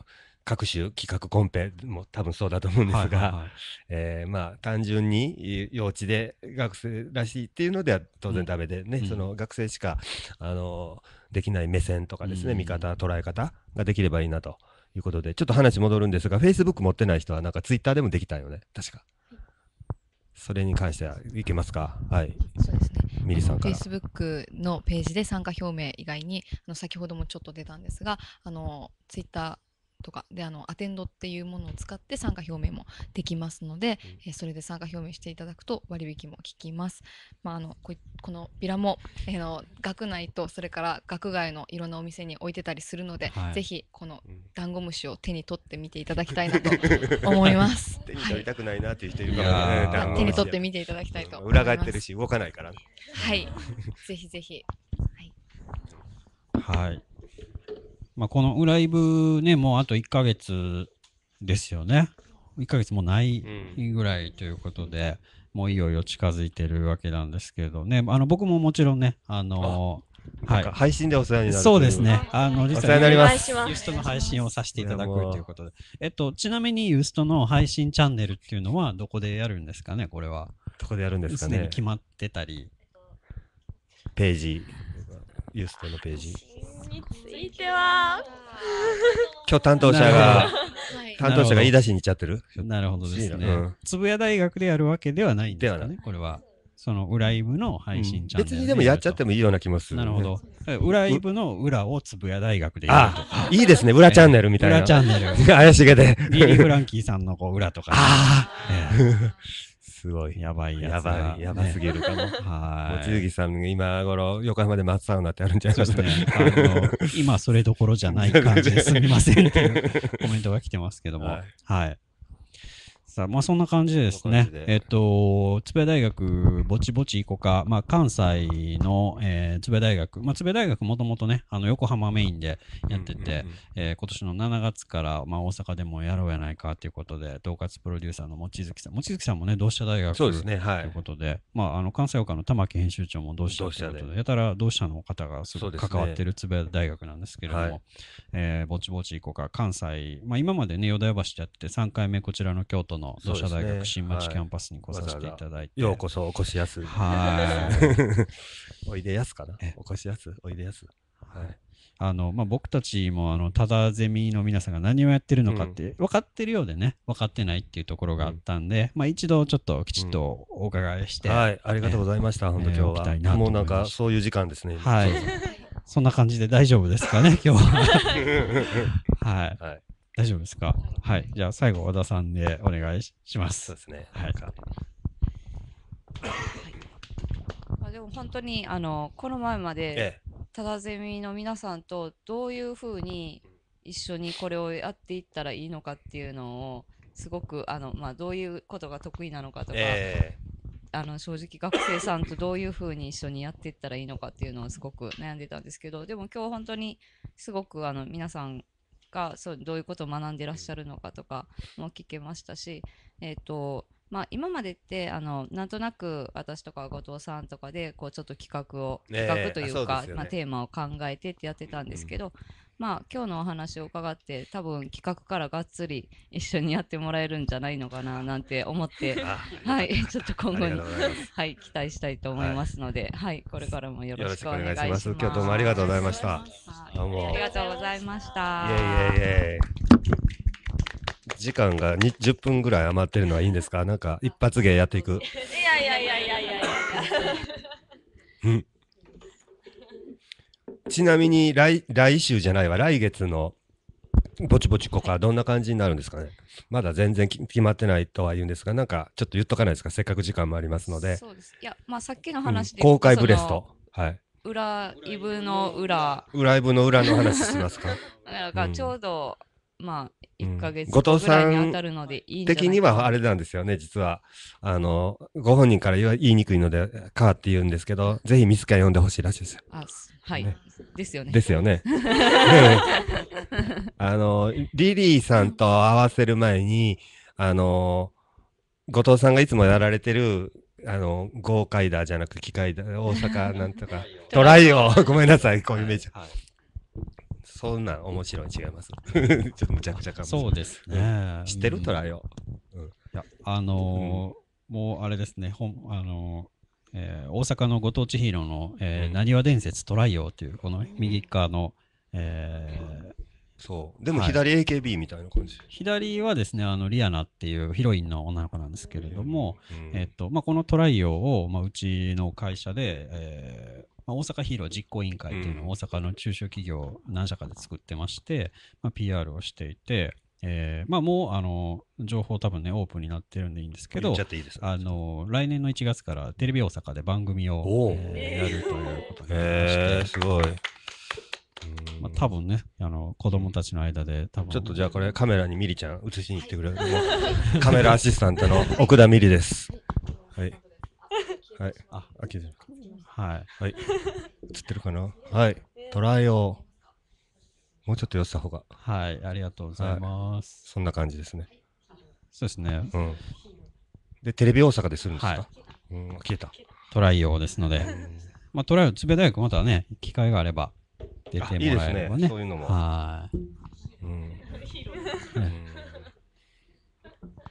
各種企画コンペも多分そうだと思うんですが、えまあ単純に幼稚で学生らしいっていうのでは当然ダメでね、うん、その学生しかあのできない目線とかですね、見方捉え方ができればいいなということでちょっと話戻るんですが、フェイスブック持ってない人はなんかツイッターでもできたよね確か。それに関してはいけますか。はい。そうですね。ミリさんから。Facebook のページで参加表明以外に、あの先ほどもちょっと出たんですが、あの Twitter とかであのアテンドっていうものを使って参加表明もできますので、えー、それで参加表明していただくと割引も効きます。まあ、あのここのビラも、えー、の学内とそれから学外のいろんなお店に置いてたりするので、はい、ぜひこのダンゴムシを手に取ってみていただきたいなと 思います。手に取りたくないなっていう人いるからね、手に取ってみていただきたいと裏返ってるし動かないから、ね。はい、ぜひぜひ。はい。はいまあ、このライブね、もうあと1ヶ月ですよね。1ヶ月もないぐらいということで、うん、もういよいよ近づいてるわけなんですけどね、あの僕ももちろんね、あのはい、配信でお世話になるそうですね。あの、実は、ユーストの配信をさせていただくということで。えっと、ちなみにユーストの配信チャンネルっていうのはどこでやるんですかね、これは。どこでやるんですかね。決まってたり。ページ。ユーストのページ。については。今日担当者が、担当者が言い出しに行っちゃってるなるほどですね。つぶや大学でやるわけではないんですかね、これは。その裏イブの配信チャンネル、別にでもやっちゃってもいいような気もする、なるほど。裏イブの裏をつぶや大学でやるとか。いいですね、裏チャンネルみたいな。裏チャンネル。怪しげで。リリー・フランキーさんのこう裏とか。ああ。すごい。やばいややばい、やばすぎるかも。はい。望月さん、今頃、横浜で松サウナってあるんじゃいそうまですすね。あの今それどころじゃない感じで すみませんっていうコメントが来てますけども。ははい。さあ、まあそんな感じですね。えっと、つべ大学、ぼちぼちいこか、まあ関西の、えー、大学、まあつべ大学もともとね、あの横浜メインでやってて、今年の7月から、まあ大阪でもやろうやないかということで、統括プロデューサーの望月さん、望月さんもね、同志社大学うでねはい、ということで、まああの関西岡の玉木編集長も同志社ということで、やたら同志社の方がすごく関わってるつべ大学なんですけれども、ねえぼちぼちいこか、関西、まあ今までね、淀屋橋でやってて3回目こちらの京都の土砂大学新町キャンパスに来させていただいて。ようこそお越しやす。は い。おいでやすかなお越しやす。おいでやす。はい。あのまあ、僕たちもあのただゼミの皆さんが何をやってるのかって、分かってるようでね分かってないっていうところがあったんで、まあ、一度ちょっときちっとお伺いして、はいありがとうございました、本当今日はもうなんかそういう時間ですねはいそんな感じで大丈夫ですかね今日は はい、はい大丈夫ですかはい。じゃあ最後、和田さんでお願いします。そうですね。はい。あでも本当にあのこの前まで、ただゼミの皆さんとどういうふうに一緒にこれをやっていったらいいのかっていうのをすごくあの、まあ、どういうことが得意なのかとか、えー、あの正直学生さんとどういうふうに一緒にやっていったらいいのかっていうのをすごく悩んでたんですけどでも今日本当にすごくあの皆さんがそうどういうことを学んでらっしゃるのかとかも聞けましたし、えーとまあ、今までってあのなんとなく私とか後藤さんとかでこうちょっと企画を、企画というか、ね、まあ、テーマを考えてってやってたんですけど、うんまあ今日のお話を伺って多分企画からがっつり一緒にやってもらえるんじゃないのかな なんて思ってはいちょっと今後にはい期待したいと思いますので、はい、はい、これからもよろしくお願いします今日どうもありがとうございました。どうもありがとうございました。イエイエイエイ時間が20分ぐらい余ってるのはいいんですかなんか一発芸やっていく。いやいやいやいやいやいや。うんちなみに来来週じゃないわ、来月のぼちぼちここはどんな感じになるんですかね。まだ全然決まってないとは言うんですが、なんかちょっと言っとかないですか、せっかく時間もありますので。そうですいや、まあ、さっきの話で、うん、公開ブレスト。はい。裏イブの裏。裏イブの裏の話しますか。なんかちょうど、うんまあ、1か月後ぐらいに当たるのでいいんじゃないかな、うん、的にはあれなんですよね、実は。あの、ご本人から言いにくいので、かって言うんですけど、ぜひミスキャ読んでほしいらしいですよ。あはい、ね、ですよね。ですよね。あの、リリーさんと合わせる前に、あの、後藤さんがいつもやられてる、あの、豪快だじゃなく、機械だ、大阪なんとか、トライを、ごめんなさい、こういうイメジー。はいはいそんなん面白い違います。ちょっとむちゃくちゃかもしれない。そうですね。知ってるトライを。うん、いや、あのー、もうあれですね、ほんあのー、えー、大阪のご当地ヒーローの、えー、なにわ伝説トライオという、この右側の、えー、そう。でも左 AKB みたいな感じ。はい、左はですね、あの、リアナっていうヒロインの女の子なんですけれども、えっと、まあ、このトライオを、まあ、うちの会社で、えー、まあ、大阪ヒーロー実行委員会っていうのを大阪の中小企業何社かで作ってまして、まあ、PR をしていて、えー、まあもう、あの、情報多分ね、オープンになってるんでいいんですけど、あの、来年の1月からテレビ大阪で番組を、えー、やるということで、えすごい。まあ、多分ね、あの、子供たちの間で、多分。ちょっとじゃあこれカメラにミリちゃん映しに行ってくれる。カメラアシスタントの奥田ミリです。はい。はい。あ、開けてる。はい。はい。映ってるかなはい。トライを、もうちょっと寄せた方が。はい。ありがとうございます。そんな感じですね。そうですね。うん。で、テレビ大阪でするんですかうん、消えた。トライ用ですので。まあ、トライを、つべ大学またね、機会があれば出てもらえればですね。そういうのも。はい。うん。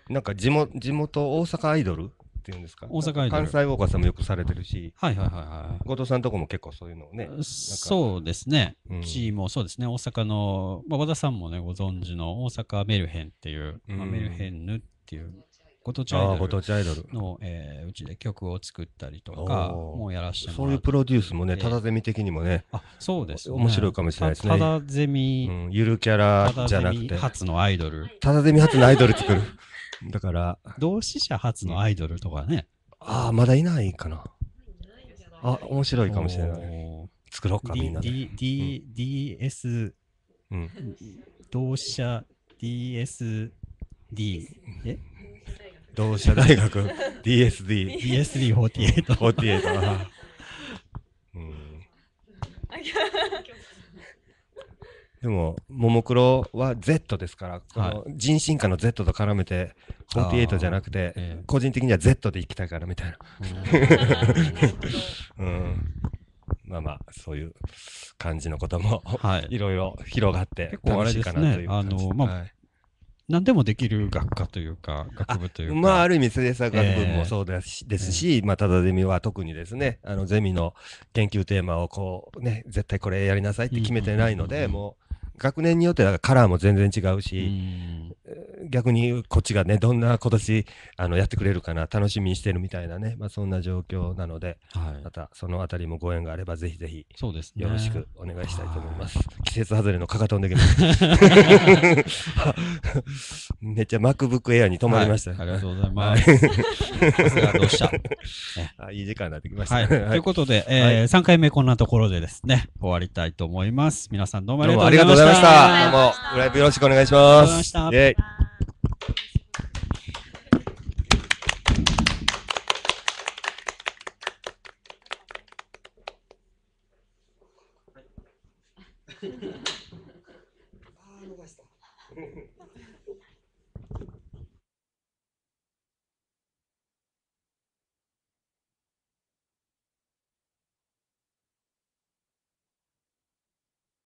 なんか地元、地元大阪アイドルていうんですか。大阪アイドル。関西大岡さんもよくされてるし。はいはいはいはい。後藤さんとこも結構そういうのをね。そうですね。うん、もそうですね。大阪の、まあ、和田さんもね、ご存知の大阪メルヘンっていう、うん、まあ、メルヘンヌっていう。ご当地アイドルの、えー、うちで曲を作ったりとかもやらしてそういうプロデュースもね、ただゼミ的にもね、あそうです、ね、面白いかもしれないですね。ただゼミ、うん、ゆるキャラじゃなくて、初のアイドル。ただゼミ初のアイドル作る。だから、同志社初のアイドルとかね。ああ、まだいないかな。あ、面白いかもしれない。作ろうか、みんなで。D、D、DS、うん。同志社 DSD。え同志社大学 DSD。DSD48。48。うん。でも、ももクロは Z ですから、この人進化の Z と絡めて、48じゃなくて、個人的には Z でいきたいからみたいな。うん、まあまあ、そういう感じのことも、はい、いろいろ広がって、楽しいかなという感じですね。あのまあ、何でもできる学科というか、学部というか。あまあ、ある意味、制作学部もそうですですし、まあ、ただゼミは特にですね、あの、ゼミの研究テーマをこう、ね、絶対これやりなさいって決めてないので、もう、学年によってはカラーも全然違うし、う逆にこっちがね、どんな今年あのやってくれるかな、楽しみにしてるみたいなね、まあ、そんな状況なので、はい、またそのあたりもご縁があれば、ぜひぜひ、よろしくお願いしたいと思います。季節外れのかかとんできます。めっちゃ MacBook Air に止まりました、はい、ありがとうございます。あいい時間になってきました、はい、ということで、えーは3回目こんなところでですね、終わりたいと思います。皆さんどうもありがとうございました。ました。どうも、ライブよろしくお願いします。